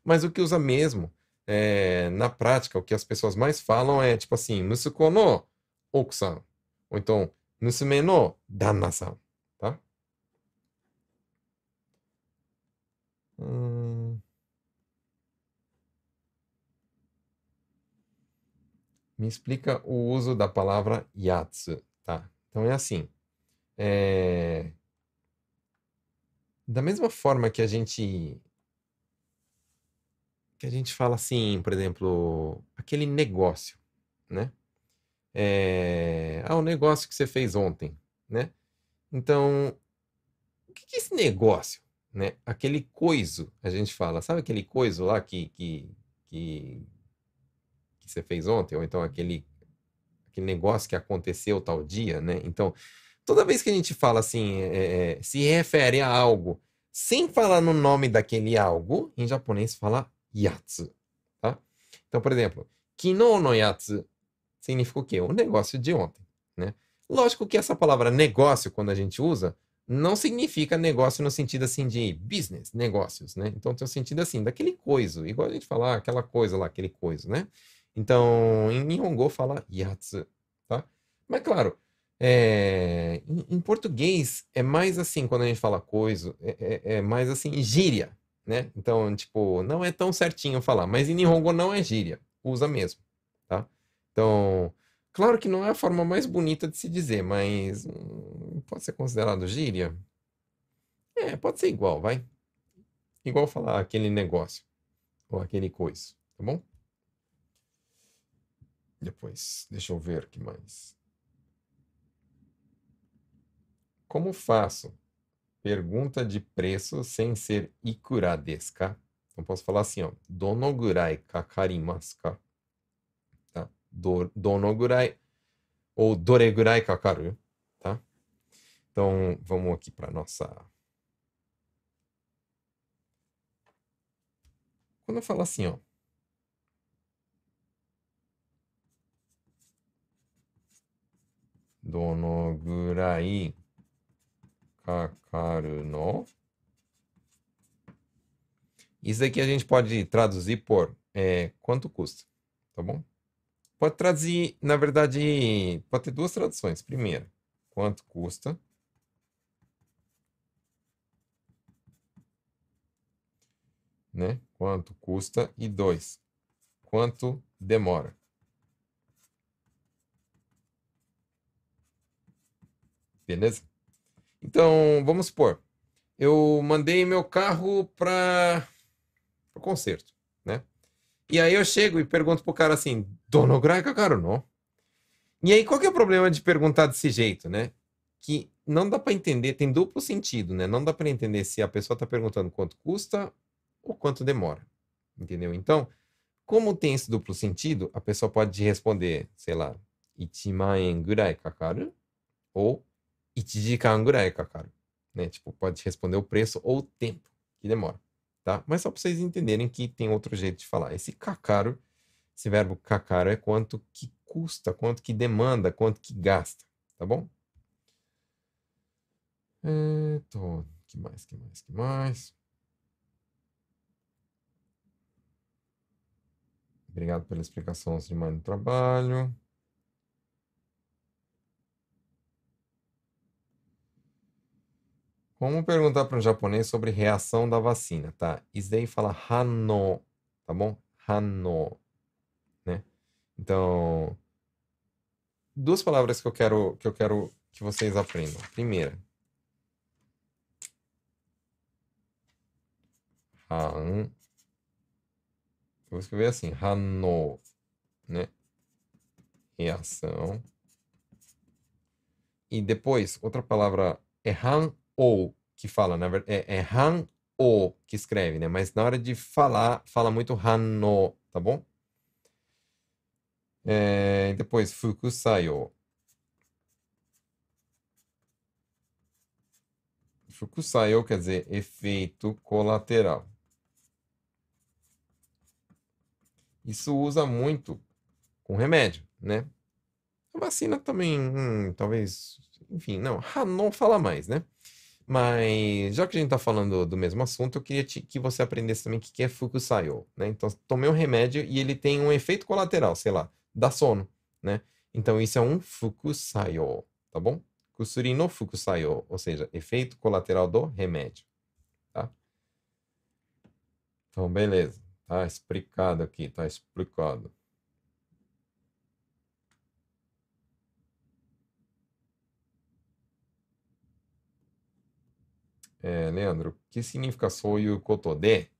Mas o que usa mesmo é, na prática, o que as pessoas mais falam é tipo assim, musuko no okusan, ou então musume no danna-san, tá? Hum... Me explica o uso da palavra yatsu, tá? Então é assim. É... Da mesma forma que a gente. Que a gente fala assim, por exemplo, aquele negócio, né? É... Ah, o negócio que você fez ontem, né? Então, o que é esse negócio? Né? Aquele coiso, a gente fala, sabe aquele coiso lá que, que, que, que você fez ontem? Ou então aquele aquele negócio que aconteceu tal dia, né? Então, toda vez que a gente fala assim, é, é, é, se refere a algo sem falar no nome daquele algo, em japonês fala yatsu, tá? Então, por exemplo, kino no yatsu significa o quê? O negócio de ontem, né? Lógico que essa palavra negócio, quando a gente usa, não significa negócio no sentido assim de business, negócios, né? Então tem o um sentido assim, daquele coisa, igual a gente falar ah, aquela coisa lá, aquele coisa, né? Então, em Nihongo fala yatsu, tá? Mas claro, é... em, em, português é mais assim, quando a gente fala coisa, é, é, é, mais assim, gíria, né? Então, tipo, não é tão certinho falar, mas em Nihongo não é gíria, usa mesmo, tá? Então, claro que não é a forma mais bonita de se dizer, mas hum, pode ser considerado gíria? É, pode ser igual, vai. Igual falar aquele negócio, ou aquele coisa, tá bom? Depois, deixa eu ver o que mais. Como faço pergunta de preço sem ser ikura desu ka? Então posso falar assim, ó, Donogurai gurai kakarimasu ka? Tá? Do, ou doregurai kakaru, tá? Então vamos aqui para nossa Quando eu falo assim, ó, どのぐらいかかるの Isso daqui a gente pode traduzir por é, quanto custa, tá bom? Pode traduzir, na verdade, pode ter duas traduções. Primeira, quanto custa. Né? Quanto custa. E dois, quanto demora. Beleza? Então, vamos supor, eu mandei meu carro para o conserto, né? E aí eu chego e pergunto pro cara assim, dono Graica, caro não? E aí qual que é o problema de perguntar desse jeito, né? Que não dá para entender, tem duplo sentido, né? Não dá para entender se a pessoa tá perguntando quanto custa ou quanto demora, entendeu? Então, como tem esse duplo sentido, a pessoa pode responder, sei lá, ichimaen gurai kakaru ou 1時間ぐらいかかる。Né? Tipo, pode responder o preço ou o tempo que demora, tá? Mas só para vocês entenderem que tem outro jeito de falar. Esse kakaro, esse verbo kakaro é quanto que custa, quanto que demanda, quanto que gasta, tá bom? Então, que mais, que mais, que mais? Obrigado pela explicação, Simone, do trabalho. Vamos perguntar para um japonês sobre reação da vacina, tá? Isso daí fala hano, tá bom? Hano, né? Então, duas palavras que eu quero que eu quero que vocês aprendam. Primeira, han. Vou escrever assim, hano, né? Reação. E depois, outra palavra é han ou que fala, na verdade, é, é han o que escreve, né? Mas na hora de falar, fala muito han no, tá bom? É, depois, fukusayo. Fukusayo quer dizer efeito colateral. Isso usa muito com remédio, né? A vacina também, hum, talvez, enfim, não, Hanon fala mais, né? Mas já que a gente está falando do mesmo assunto, eu queria te, que você aprendesse também o que é Fukusayo, né? Então, tomei um remédio e ele tem um efeito colateral, sei lá, dá sono, né? Então, isso é um Fukusayo, tá bom? Kusuri no Fukusayo, ou seja, efeito colateral do remédio, tá? Então, beleza. Tá explicado aqui, tá explicado. É, Leandro, que significa soyu kotode?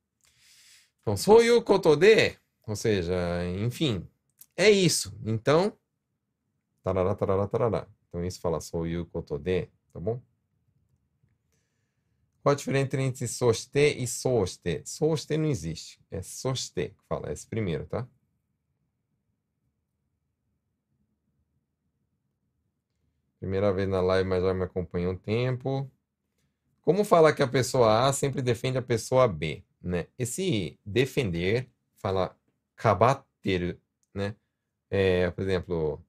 Então, soyu kotode, ou seja, enfim, é isso. Então, tarará, tarará, tarará. Então, isso fala soyu kotode, tá bom? Qual a diferença entre soste e soste? Soste não existe. É soste que fala, é esse primeiro, tá? Primeira vez na live, mas já me acompanhou um tempo. Como falar que a pessoa A sempre defende a pessoa B, né? Esse defender, fala cabater, né? É, por exemplo,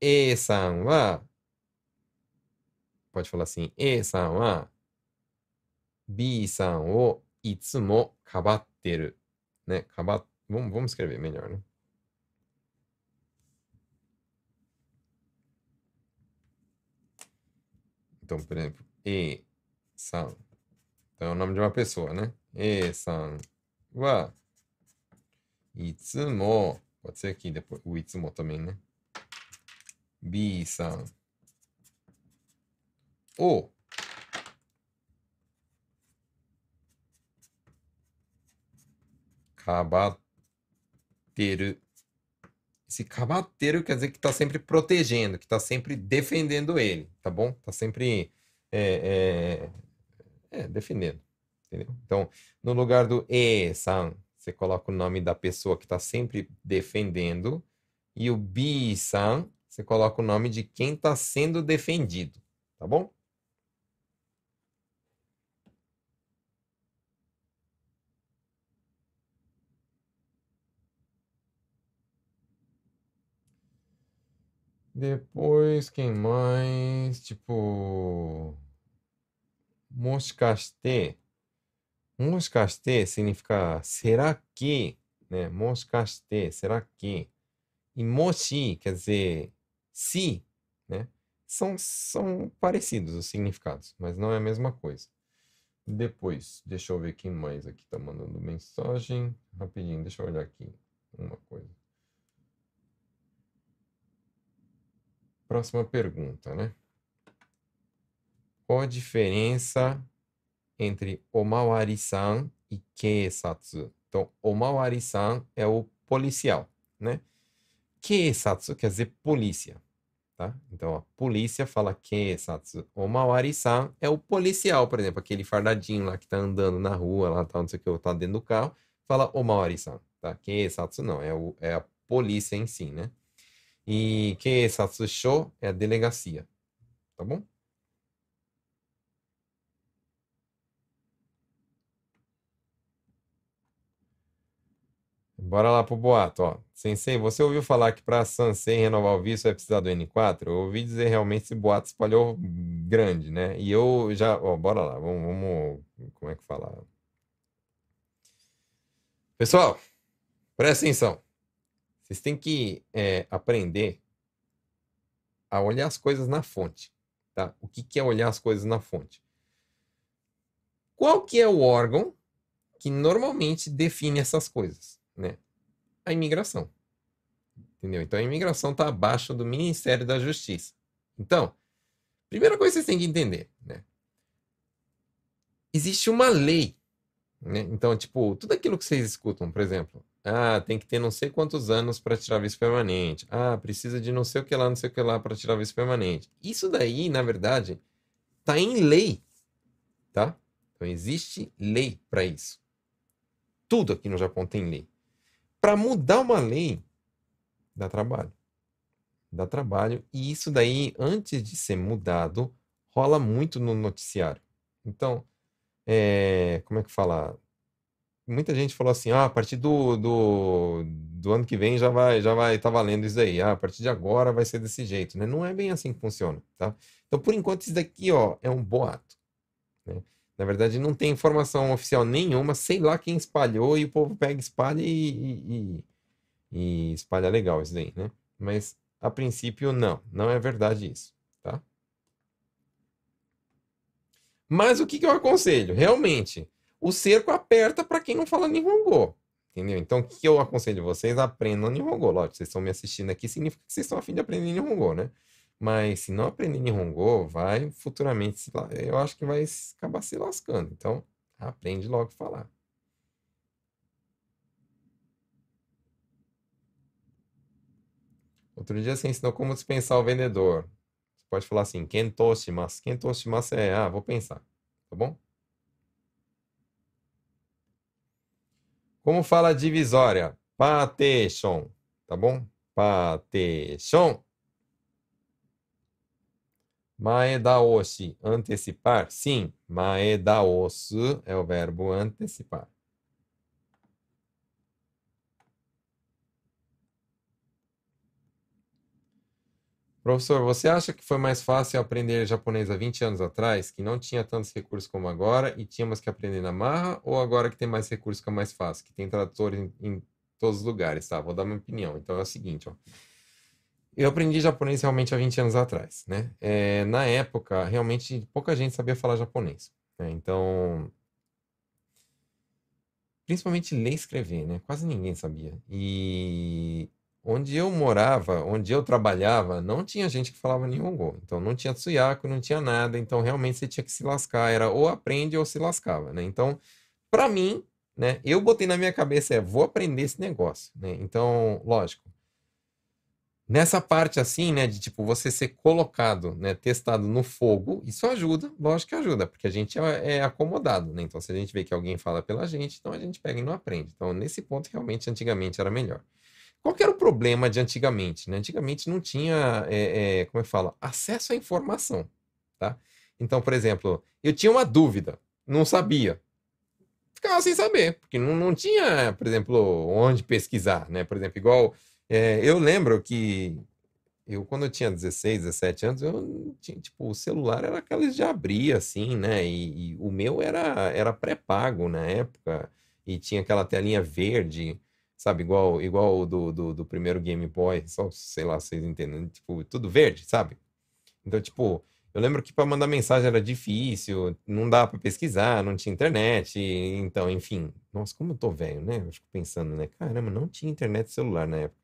E-san wa pode falar assim, E-san wa B-san o itsumo kabatteru, né? Kabat... Vamos, vamos escrever melhor, né? Então, por exemplo, E San. Então é o nome de uma pessoa, né? E san wa itsumo. Pode ser aqui depois o itsumo também, né? B san o kabateru. Esse kabateru quer dizer que está sempre protegendo, que está sempre defendendo ele, tá bom? Está sempre é, é, é, defendendo. Entendeu? Então, no lugar do e-san, você coloca o nome da pessoa que está sempre defendendo. E o bi-san, você coloca o nome de quem está sendo defendido. Tá bom? Depois, quem mais? Tipo. もしかして、もしかして significa será que, né? もしかして será que. E quer dizer se, né? São, são parecidos os significados, mas não é a mesma coisa. Depois, deixa eu ver quem mais aqui tá mandando mensagem. Rapidinho, deixa eu olhar aqui uma coisa. Próxima pergunta, né? Qual a diferença entre Omawari-san e Keisatsu? Então, Omawari-san é o policial, né? Keisatsu quer dizer polícia, tá? Então, a polícia fala Keisatsu. Omawari-san é o policial, por exemplo, aquele fardadinho lá que tá andando na rua, lá tá, não sei o que, tá dentro do carro, fala Omawari-san, tá? Keisatsu não, é, o, é a polícia em si, né? E Keisatsu-sho é a delegacia, tá bom? bora lá pro boato, ó. Sensei, você ouviu falar que para a Sansei renovar o visto vai precisar do N4? Eu ouvi dizer realmente esse boato espalhou grande, né? E eu já, ó, bora lá, vamos, vamos como é que fala? Pessoal, presta atenção. Vocês têm que é, aprender a olhar as coisas na fonte, tá? O que, que é olhar as coisas na fonte? Qual que é o órgão que normalmente define essas coisas? né? A imigração. Entendeu? Então a imigração está abaixo do Ministério da Justiça. Então, primeira coisa que vocês têm que entender, né? Existe uma lei, né? Então, tipo, tudo aquilo que vocês escutam, por exemplo, ah, tem que ter não sei quantos anos para tirar visto permanente. Ah, precisa de não sei o que lá, não sei o que lá para tirar visto permanente. Isso daí, na verdade, tá em lei, tá? Então existe lei para isso. Tudo aqui no Japão tem lei para mudar uma lei dá trabalho. Dá trabalho. E isso daí, antes de ser mudado, rola muito no noticiário. Então, é, como é que fala? Muita gente falou assim, ah, a partir do, do, do ano que vem já vai já vai estar tá valendo isso daí. Ah, a partir de agora vai ser desse jeito, né? Não é bem assim que funciona, tá? Então, por enquanto, isso daqui, ó, é um boato. Né? Na verdade, não tem informação oficial nenhuma, sei lá quem espalhou, e o povo pega, espalha e, e, e, espalha legal isso daí, né? Mas, a princípio, não. Não é verdade isso, tá? Mas o que, que eu aconselho? Realmente, o cerco aperta para quem não fala Nihongo. Entendeu? Então, o que, que eu aconselho vocês? Aprendam Nihongo. Lógico, vocês estão me assistindo aqui, significa que vocês estão afim de aprender Nihongo, né? Mas se não aprender Nihongo, vai futuramente eu acho que vai acabar se lascando. Então, aprende logo a falar. Outro dia você ensinou como dispensar o vendedor. Você pode falar assim, kentoshimasu. Kentoshimasu é, ah, vou pensar, tá bom? Como fala divisória? Patechon, tá bom? Patechon. Maedaoshi, antecipar? Sim, maedaosu é o verbo antecipar. Professor, você acha que foi mais fácil aprender japonês há 20 anos atrás, que não tinha tantos recursos como agora e tínhamos que aprender na marra, ou agora que tem mais recursos que é mais fácil, que tem tradutores em, em todos os lugares, tá? Vou dar minha opinião. Então é o seguinte, ó. Eu aprendi japonês realmente há 20 anos atrás, né? É, na época, realmente, pouca gente sabia falar japonês. Né? Então, principalmente ler e escrever, né? Quase ninguém sabia. E onde eu morava, onde eu trabalhava, não tinha gente que falava nenhum gol. Então não tinha Tsuyaku, não tinha nada. Então realmente você tinha que se lascar. Era ou aprende ou se lascava, né? Então, para mim, né? Eu botei na minha cabeça, é, vou aprender esse negócio, né? Então, lógico, Nessa parte assim, né, de tipo você ser colocado, né, testado no fogo, isso ajuda, lógico que ajuda, porque a gente é, é acomodado, né? Então, se a gente vê que alguém fala pela gente, então a gente pega e não aprende. Então, nesse ponto, realmente, antigamente era melhor. Qual que era o problema de antigamente? Né? Antigamente não tinha, é, é, como é eu falo, acesso à informação, tá? Então, por exemplo, eu tinha uma dúvida, não sabia, ficava sem saber, porque não, não tinha, por exemplo, onde pesquisar, né? Por exemplo, igual é, eu lembro que eu, quando eu tinha 16, 17 anos, eu tinha, tipo, o celular era aqueles de abrir, assim, né? E, e o meu era, era pré-pago na época, e tinha aquela telinha verde, sabe, igual igual o do, do, do, primeiro Game Boy, só sei lá, vocês entendem, tipo, tudo verde, sabe? Então, tipo, eu lembro que para mandar mensagem era difícil, não dava para pesquisar, não tinha internet, então, enfim. Nossa, como eu tô velho, né? Eu fico pensando, né? Caramba, não tinha internet celular na época.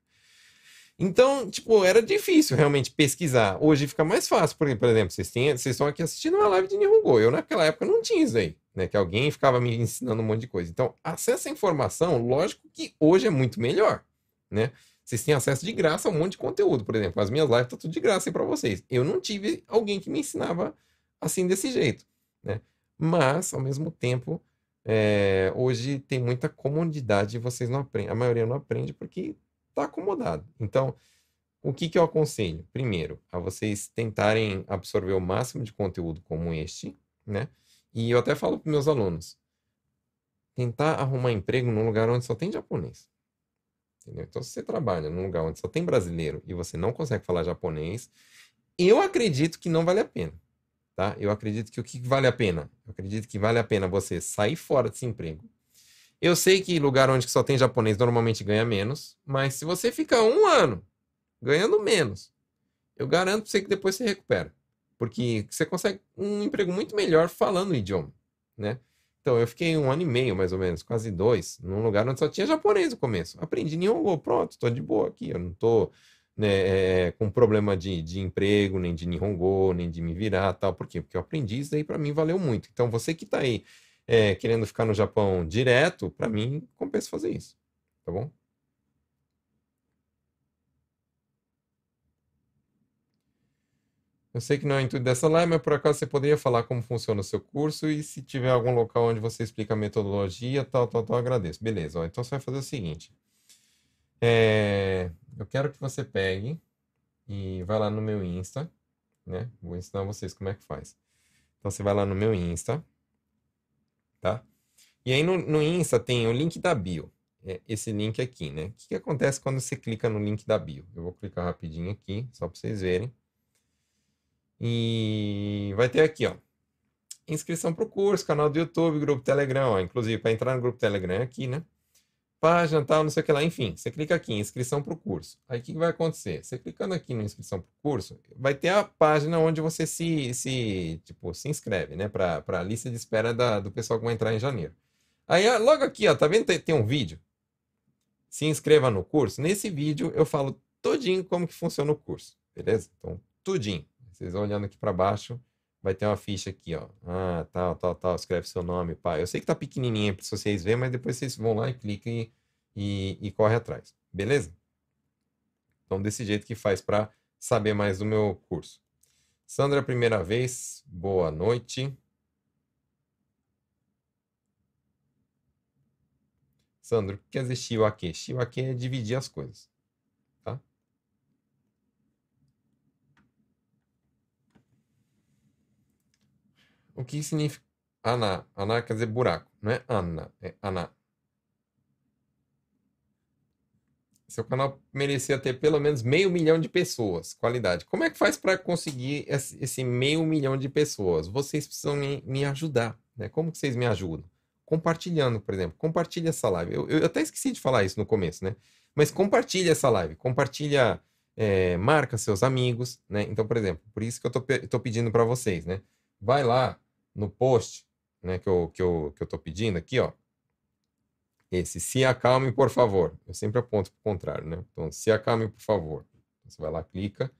Então, tipo, era difícil realmente pesquisar. Hoje fica mais fácil. Por exemplo, vocês, têm, vocês estão aqui assistindo uma live de Nihongo. Eu, naquela época, não tinha isso aí, né? Que alguém ficava me ensinando um monte de coisa. Então, acesso à informação, lógico que hoje é muito melhor, né? Vocês têm acesso de graça a um monte de conteúdo. Por exemplo, as minhas lives tá tudo de graça aí para vocês. Eu não tive alguém que me ensinava assim, desse jeito, né? Mas, ao mesmo tempo, é, hoje tem muita comodidade e vocês não aprendem. A maioria não aprende porque está acomodado. Então, o que, que eu aconselho? Primeiro, a vocês tentarem absorver o máximo de conteúdo como este, né? E eu até falo para meus alunos, tentar arrumar emprego num lugar onde só tem japonês. Entendeu? Então, se você trabalha num lugar onde só tem brasileiro e você não consegue falar japonês, eu acredito que não vale a pena. Tá? Eu acredito que o que vale a pena? Eu acredito que vale a pena você sair fora desse emprego, eu sei que lugar onde só tem japonês normalmente ganha menos, mas se você ficar um ano ganhando menos, eu garanto pra você que depois você recupera. Porque você consegue um emprego muito melhor falando o idioma, né? Então, eu fiquei um ano e meio, mais ou menos, quase dois, num lugar onde só tinha japonês no começo. Aprendi Nihongo, pronto, tô de boa aqui, eu não tô né, é, é com problema de, de emprego, nem de Nihongo, nem de me virar, tal. Por quê? Porque eu aprendi isso daí para mim valeu muito. Então, você que tá aí é, querendo ficar no Japão direto, para mim compensa fazer isso, tá bom? Eu sei que não é o intuito dessa live, mas por acaso você poderia falar como funciona o seu curso e se tiver algum local onde você explica a metodologia, tal, tal, tal, agradeço. Beleza, ó, então você vai fazer o seguinte. É, eu quero que você pegue e vá lá no meu Insta, né? Vou ensinar vocês como é que faz. Então você vai lá no meu Insta, tá? E aí no, no Insta tem o link da bio, é esse link aqui, né? O que, que acontece quando você clica no link da bio? Eu vou clicar rapidinho aqui, só para vocês verem. E vai ter aqui, ó. Inscrição para o curso, canal do YouTube, grupo Telegram, ó. Inclusive, para entrar no grupo Telegram é aqui, né? página, tal, não sei o que lá. Enfim, você clica aqui em inscrição para o curso. Aí o que vai acontecer? Você clicando aqui no inscrição para o curso, vai ter a página onde você se, se tipo, se inscreve, né? Para a lista de espera da, do pessoal que vai entrar em janeiro. Aí, ah, logo aqui, ó, tá vendo? Tem, tem um vídeo. Se inscreva no curso. Nesse vídeo eu falo todinho como que funciona o curso, beleza? Então, tudinho. Vocês vão olhando aqui para baixo, vai ter uma ficha aqui, ó. Ah, tal, tal, tal, escreve seu nome, pá. Eu sei que tá pequenininha para vocês verem, mas depois vocês vão lá e clicam e, e, e corre atrás, beleza? Então, desse jeito que faz para saber mais do meu curso. Sandra, primeira vez, boa noite. Sandro, o que quer dizer shiwake? Shiwake é dividir as coisas. O que significa ana? Ana quer dizer buraco, não é Ana, é ana. Seu canal merecia ter pelo menos meio milhão de pessoas. Qualidade. Como é que faz para conseguir esse meio milhão de pessoas? Vocês precisam me, me ajudar. Né? Como que vocês me ajudam? Compartilhando, por exemplo. Compartilha essa live. Eu, eu até esqueci de falar isso no começo, né? Mas compartilha essa live. Compartilha, é, marca seus amigos, né? Então, por exemplo, por isso que eu tô, pedindo para vocês, né? Vai lá, no post né, que, eu, que, eu, que eu tô pedindo aqui, ó. Esse, se acalme, por favor. Eu sempre aponto para o contrário, né? Então, se acalme, por favor. Você vai lá, clica.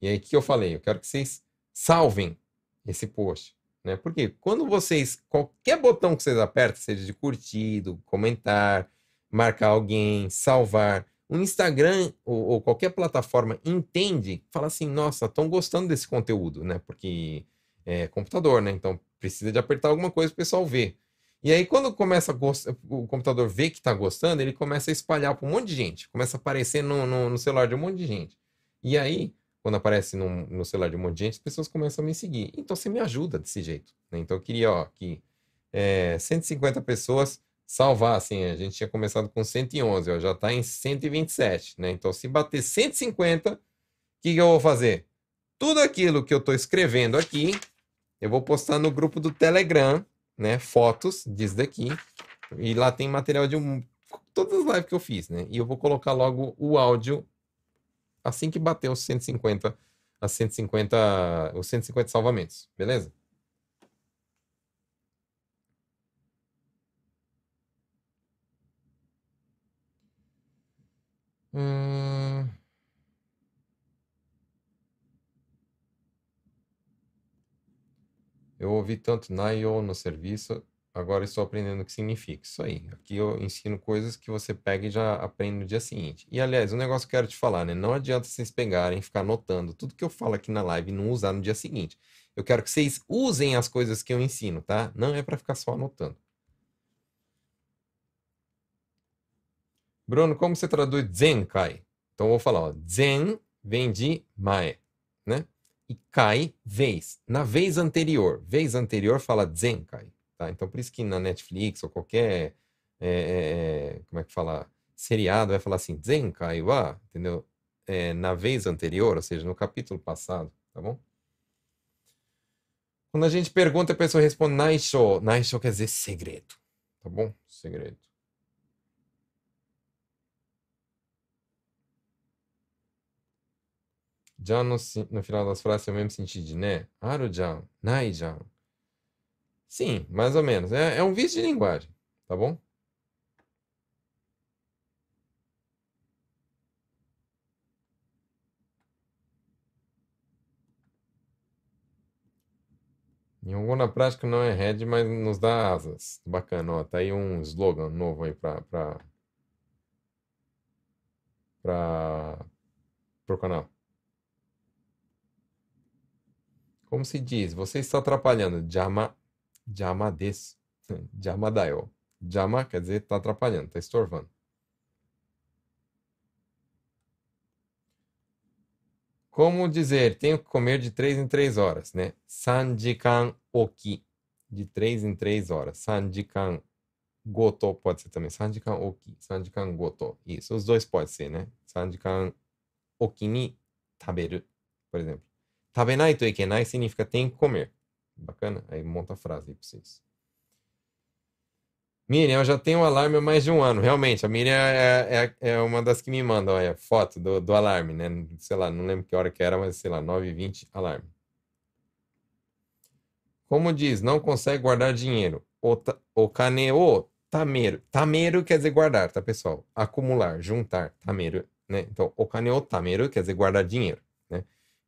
E aí, o que eu falei? Eu quero que vocês salvem esse post. Né? Porque quando vocês, qualquer botão que vocês apertam, seja de curtido, comentar, marcar alguém, salvar, o Instagram ou, ou qualquer plataforma entende, fala assim, nossa, estão gostando desse conteúdo, né? Porque é computador, né? Então precisa de apertar alguma coisa para o pessoal ver. E aí, quando começa o computador vê que está gostando, ele começa a espalhar para um monte de gente. Começa a aparecer no, no, no, celular de um monte de gente. E aí, quando aparece no, no, celular de um monte de gente, as pessoas começam a me seguir. Então, você me ajuda desse jeito. Né? Então, eu queria ó, que é, 150 pessoas salvar, assim, a gente tinha começado com 111, ó, já está em 127, né? Então, se bater 150, o que, que eu vou fazer? Tudo aquilo que eu estou escrevendo aqui, eu vou postar no grupo do Telegram, né? Fotos disso daqui. E lá tem material de um, todas as lives que eu fiz, né? E eu vou colocar logo o áudio assim que bater os 150, as 150, os 150 salvamentos, beleza? Hum... Eu ouvi tanto Nayo no serviço, agora estou aprendendo o que significa. Isso aí. Aqui eu ensino coisas que você pega e já aprende no dia seguinte. E aliás, um negócio que eu quero te falar, né? Não adianta vocês pegarem, ficar anotando tudo que eu falo aqui na live e não usar no dia seguinte. Eu quero que vocês usem as coisas que eu ensino, tá? Não é para ficar só anotando. Bruno, como você traduz Zenkai? Então eu vou falar, ó, Zen vem de Mae e cai vez, na vez anterior. Vez anterior fala zenkai, tá? Então por isso que na Netflix ou qualquer, é, é, é como é que fala, seriado vai falar assim, zenkai wa, ah, entendeu? É, na vez anterior, ou seja, no capítulo passado, tá bom? Quando a gente pergunta, a pessoa responde naisho. Naisho quer dizer segredo, tá bom? Segredo. no final das frases tem o mesmo sentido, né? Aru jan, Sim, mais ou menos. É, é um vício de linguagem, tá bom? Em na prática não é head, mas nos dá asas. Bacana, ó, tá aí um slogan novo aí pra, pra, pra, pro canal. Como se diz? Você está atrapalhando. Jama, jama des. Jama dayo. Jama quer dizer está atrapalhando, está estorvando. Como dizer, tenho que comer de 3 em 3 horas, né? Sanjikan oki. De 3 em 3 horas. Sanjikan goto pode ser também. Sanjikan oki. Sanjikan goto. Isso, os dois pode ser, né? Sanjikan oki ni taberu, por exemplo. 食べないといけない é é significa tem que comer. Bacana? Aí monta a frase aí pra vocês. Miriam, eu já tenho um alarme há mais de um ano. Realmente, a Miriam é, é, é uma das que me manda, olha, foto do, do, alarme, né? Sei lá, não lembro que hora que era, mas sei lá, 9h20, alarme. Como diz, não consegue guardar dinheiro. O, ta, o caneo, tameiro. tamero quer dizer guardar, tá, pessoal? Acumular, juntar, tamero, né? Então, o caneo tamero quer dizer guardar dinheiro.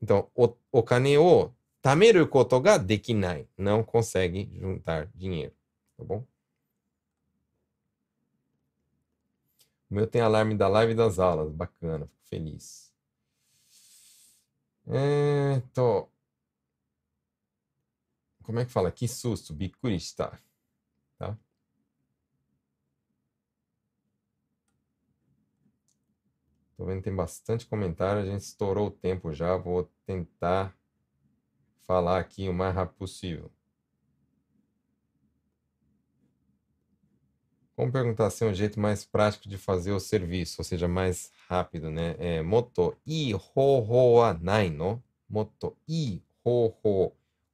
Então, o, o kane o tameru koto ga dekinai. Não consegue juntar dinheiro, tá bom? O meu tem alarme da live e das aulas. Bacana, fico feliz. É, tô... Como é que fala? Que susto, bicurista. Tá? Tô vendo que tem bastante comentário, a gente estourou o tempo já, vou tentar falar aqui o mais rápido possível. Como perguntar se é um jeito mais prático de fazer o serviço, ou seja, mais rápido, né? É moto i ho ho a nai no. Moto i ho ho.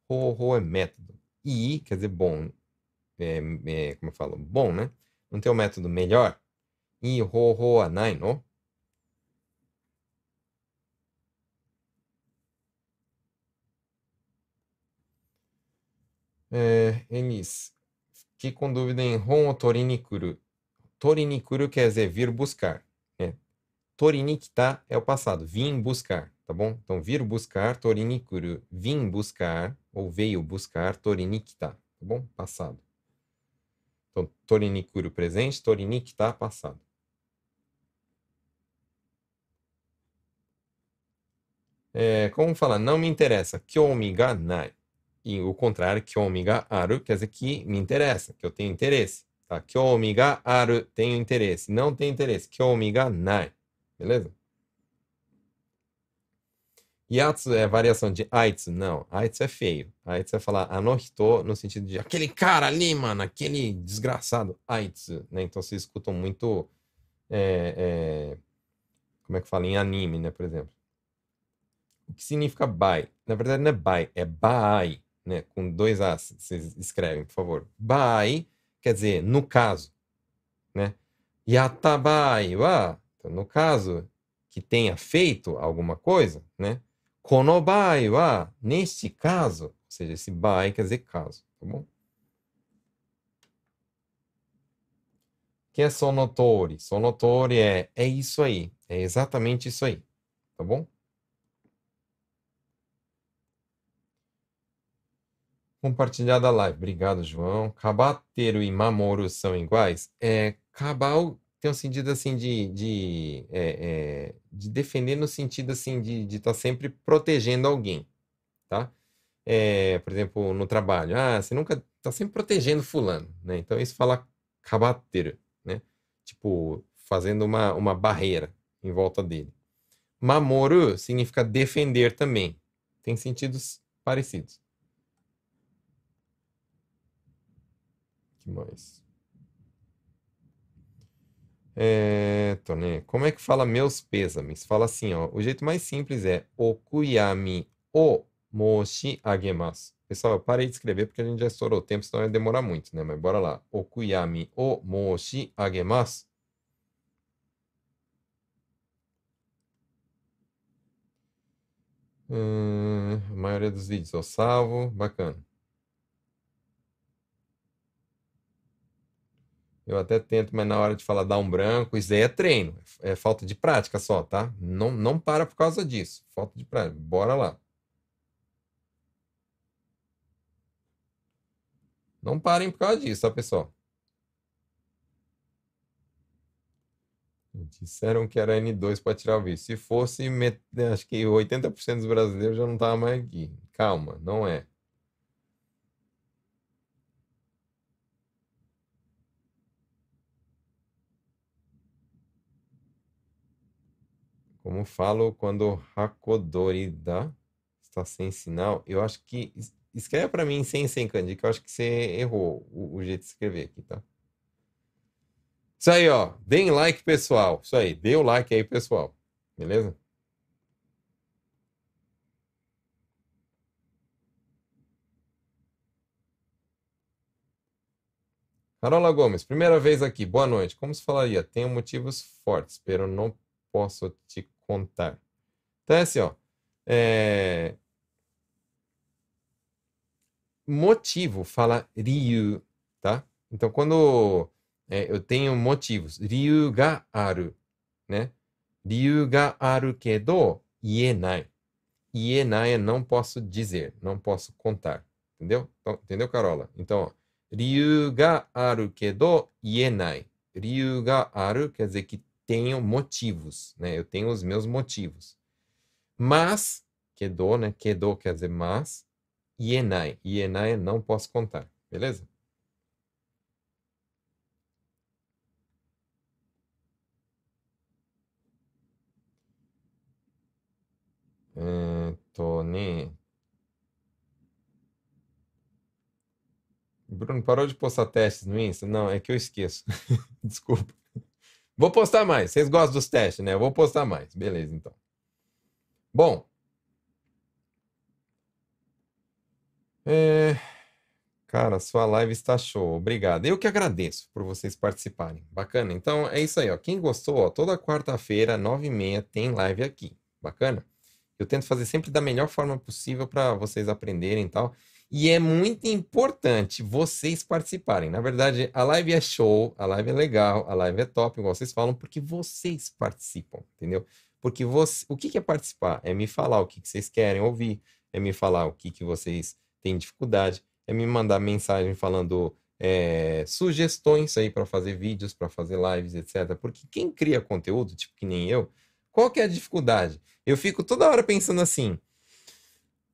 Ho ho é método. I quer dizer bom. Né? É, é, como eu falo? Bom, né? Não tem o um método melhor? I ho ho a nai no. É, Enis, fiquei com dúvida em Ron ou Torinikuru. Torinikuru quer dizer vir buscar. Né? é o passado, vim buscar, tá bom? Então, vir buscar, Torinikuru, vim buscar, ou veio buscar, torinikita, tá bom? Passado. Então, Torinikuru presente, torinikita passado. É, como falar? Não me interessa. Kyomi ga nai e o contrário, kyomi ga aru, quer dizer que me interessa, que eu tenho interesse. Tá? Kyomi ga aru, tenho interesse. Não tem interesse. Kyomi ga nai. Beleza? Yatsu é variação de aitsu? Não. Aitsu é feio. Aitsu é falar anohito no sentido de aquele cara ali, mano, aquele desgraçado. Aitsu, né? Então vocês escutam muito... É, é, como é que fala? Em anime, né? Por exemplo. O que significa bai? Na verdade não é bai, é baai né? Com dois As, vocês escrevem, por favor. Bai quer dizer no caso, né? Yatabai wa, então, no caso que tenha feito alguma coisa, né? Konobai wa, neste caso, ou seja, esse bai quer dizer caso, tá bom? Que é sonotori? Sonotori é, é isso aí, é exatamente isso aí, tá bom? compartilhar da live. Obrigado, João. Cabateiro e Mamoro são iguais? É, cabal tem um sentido assim de, de, é, é, de defender no sentido assim de estar tá sempre protegendo alguém, tá? É, por exemplo, no trabalho. Ah, você nunca está sempre protegendo fulano, né? Então isso fala cabateiro, né? Tipo, fazendo uma, uma barreira em volta dele. Mamoru significa defender também. Tem sentidos parecidos. mais? É, né? Como é que fala meus pêsames? Fala assim, ó. O jeito mais simples é okuyami o moshi agemasu. Pessoal, eu parei de escrever porque a gente já estourou o tempo, senão vai demorar muito, né? Mas bora lá. Okuyami o moshi agemasu. Hum, a maioria dos vídeos eu salvo. Bacana. Eu até tento, mas na hora de falar dar um branco, isso aí é treino, é falta de prática só, tá? Não, não para por causa disso, falta de prática. Bora lá. Não parem por causa disso, tá, pessoal? Disseram que era N2 para tirar o visto. Se fosse, acho que 80% dos brasileiros já não estavam mais aqui. Calma, não é. Como falo quando Hakodorida está sem sinal? Eu acho que. Escreve para mim sem Senkandi, que eu acho que você errou o, o jeito de escrever aqui, tá? Isso aí, ó. Deem like, pessoal. Isso aí. Dê o like aí, pessoal. Beleza? Carola Gomes, primeira vez aqui, boa noite. Como se falaria? Tenho motivos fortes, pero não posso te contar. Então é assim, ó. É... Motivo fala Ryu, tá? Então quando é, eu tenho motivos, Ryu ga aru, né? Ryu ga aru kedo ienai. Ienai é não posso dizer, não posso contar. Entendeu? Então, entendeu, Carola? Então, ó. Ryu ga aru kedo ienai. Ryu ga aru quer dizer que tenho motivos, né? Eu tenho os meus motivos. Mas, quedou, né? Quedou quer dizer mas, ienai. Ienai não posso contar, beleza? É, né? Bruno, parou de postar testes no Insta? Não, é que eu esqueço. Desculpa. Vou postar mais. Vocês gostam dos testes, né? Eu vou postar mais. Beleza, então. Bom. É... Cara, sua live está show. Obrigado. Eu que agradeço por vocês participarem. Bacana. Então é isso aí, ó. Quem gostou, ó, toda quarta-feira, nove e meia, tem live aqui. Bacana? Eu tento fazer sempre da melhor forma possível para vocês aprenderem e tal. E é muito importante vocês participarem. Na verdade, a live é show, a live é legal, a live é top, igual vocês falam, porque vocês participam, entendeu? Porque você, o que é participar? É me falar o que vocês querem ouvir, é me falar o que vocês têm dificuldade, é me mandar mensagem falando é, sugestões aí para fazer vídeos, para fazer lives, etc. Porque quem cria conteúdo, tipo que nem eu, qual que é a dificuldade? Eu fico toda hora pensando assim,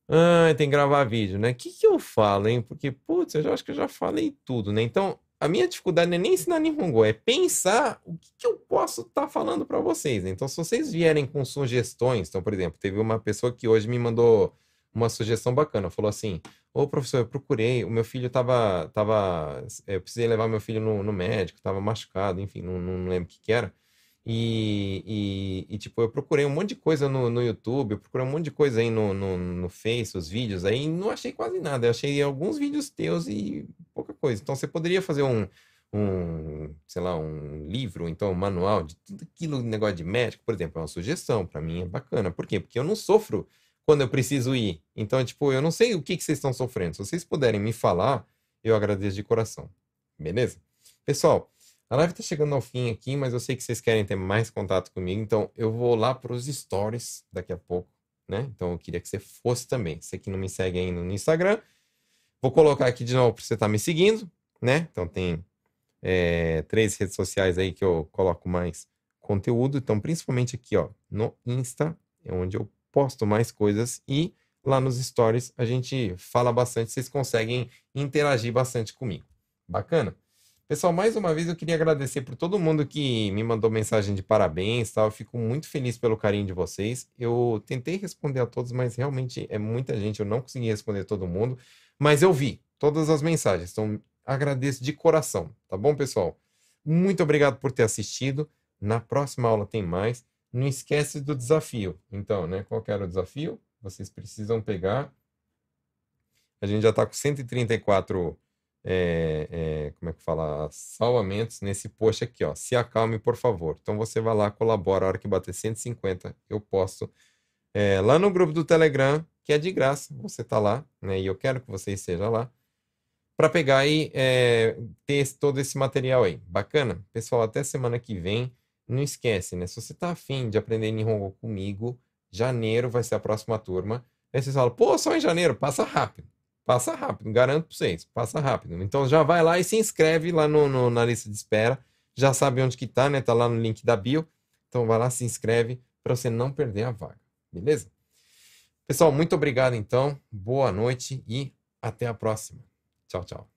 ah, tem que gravar vídeo, né? O que, que eu falo, hein? Porque, putz, eu já, acho que eu já falei tudo, né? Então, a minha dificuldade não é nem ensinar Nihongo, é pensar o que, que eu posso estar tá falando para vocês. Né? Então, se vocês vierem com sugestões, então, por exemplo, teve uma pessoa que hoje me mandou uma sugestão bacana, falou assim, ô professor, eu procurei, o meu filho tava, tava eh, eu precisei levar meu filho no, no médico, tava machucado, enfim, não, não lembro o que que era. E, e, e, tipo, eu procurei um monte de coisa no, no YouTube, eu procurei um monte de coisa aí no, no, no Face, os vídeos aí, não achei quase nada. Eu achei alguns vídeos teus e pouca coisa. Então você poderia fazer um, um sei lá, um livro, então um manual de tudo aquilo, negócio de médico, por exemplo, é uma sugestão, para mim é bacana. Por quê? Porque eu não sofro quando eu preciso ir. Então, tipo, eu não sei o que, que vocês estão sofrendo. Se vocês puderem me falar, eu agradeço de coração. Beleza? Pessoal, a live tá chegando ao fim aqui, mas eu sei que vocês querem ter mais contato comigo, então eu vou lá para os stories daqui a pouco, né? Então eu queria que você fosse também. Você que não me segue ainda no Instagram, vou colocar aqui de novo para você estar tá me seguindo, né? Então tem é, três redes sociais aí que eu coloco mais conteúdo, então principalmente aqui, ó, no Insta, é onde eu posto mais coisas e lá nos stories a gente fala bastante, vocês conseguem interagir bastante comigo. Bacana? Pessoal, mais uma vez eu queria agradecer por todo mundo que me mandou mensagem de parabéns, tal. Eu fico muito feliz pelo carinho de vocês. Eu tentei responder a todos, mas realmente é muita gente, eu não consegui responder todo mundo, mas eu vi todas as mensagens. Então, agradeço de coração, tá bom, pessoal? Muito obrigado por ter assistido. Na próxima aula tem mais. Não esquece do desafio. Então, né, qual era o desafio? Vocês precisam pegar A gente já está com 134 é, é, como é que fala, salvamentos nesse post aqui, ó. Se acalme, por favor. Então você vai lá, colabora, a hora que bater 150, eu posto é, lá no grupo do Telegram, que é de graça, você tá lá, né? E eu quero que você esteja lá para pegar e ter esse, todo esse material aí. Bacana? Pessoal, até semana que vem. Não esquece, né? Se você tá afim de aprender Nihongo comigo, janeiro vai ser a próxima turma. Aí vocês falam, pô, só em janeiro, passa rápido. Passa rápido, garanto para vocês, passa rápido. Então já vai lá e se inscreve lá no, no, na lista de espera. Já sabe onde que tá, né? Tá lá no link da bio. Então vai lá, se inscreve para você não perder a vaga, beleza? Pessoal, muito obrigado então. Boa noite e até a próxima. Tchau, tchau.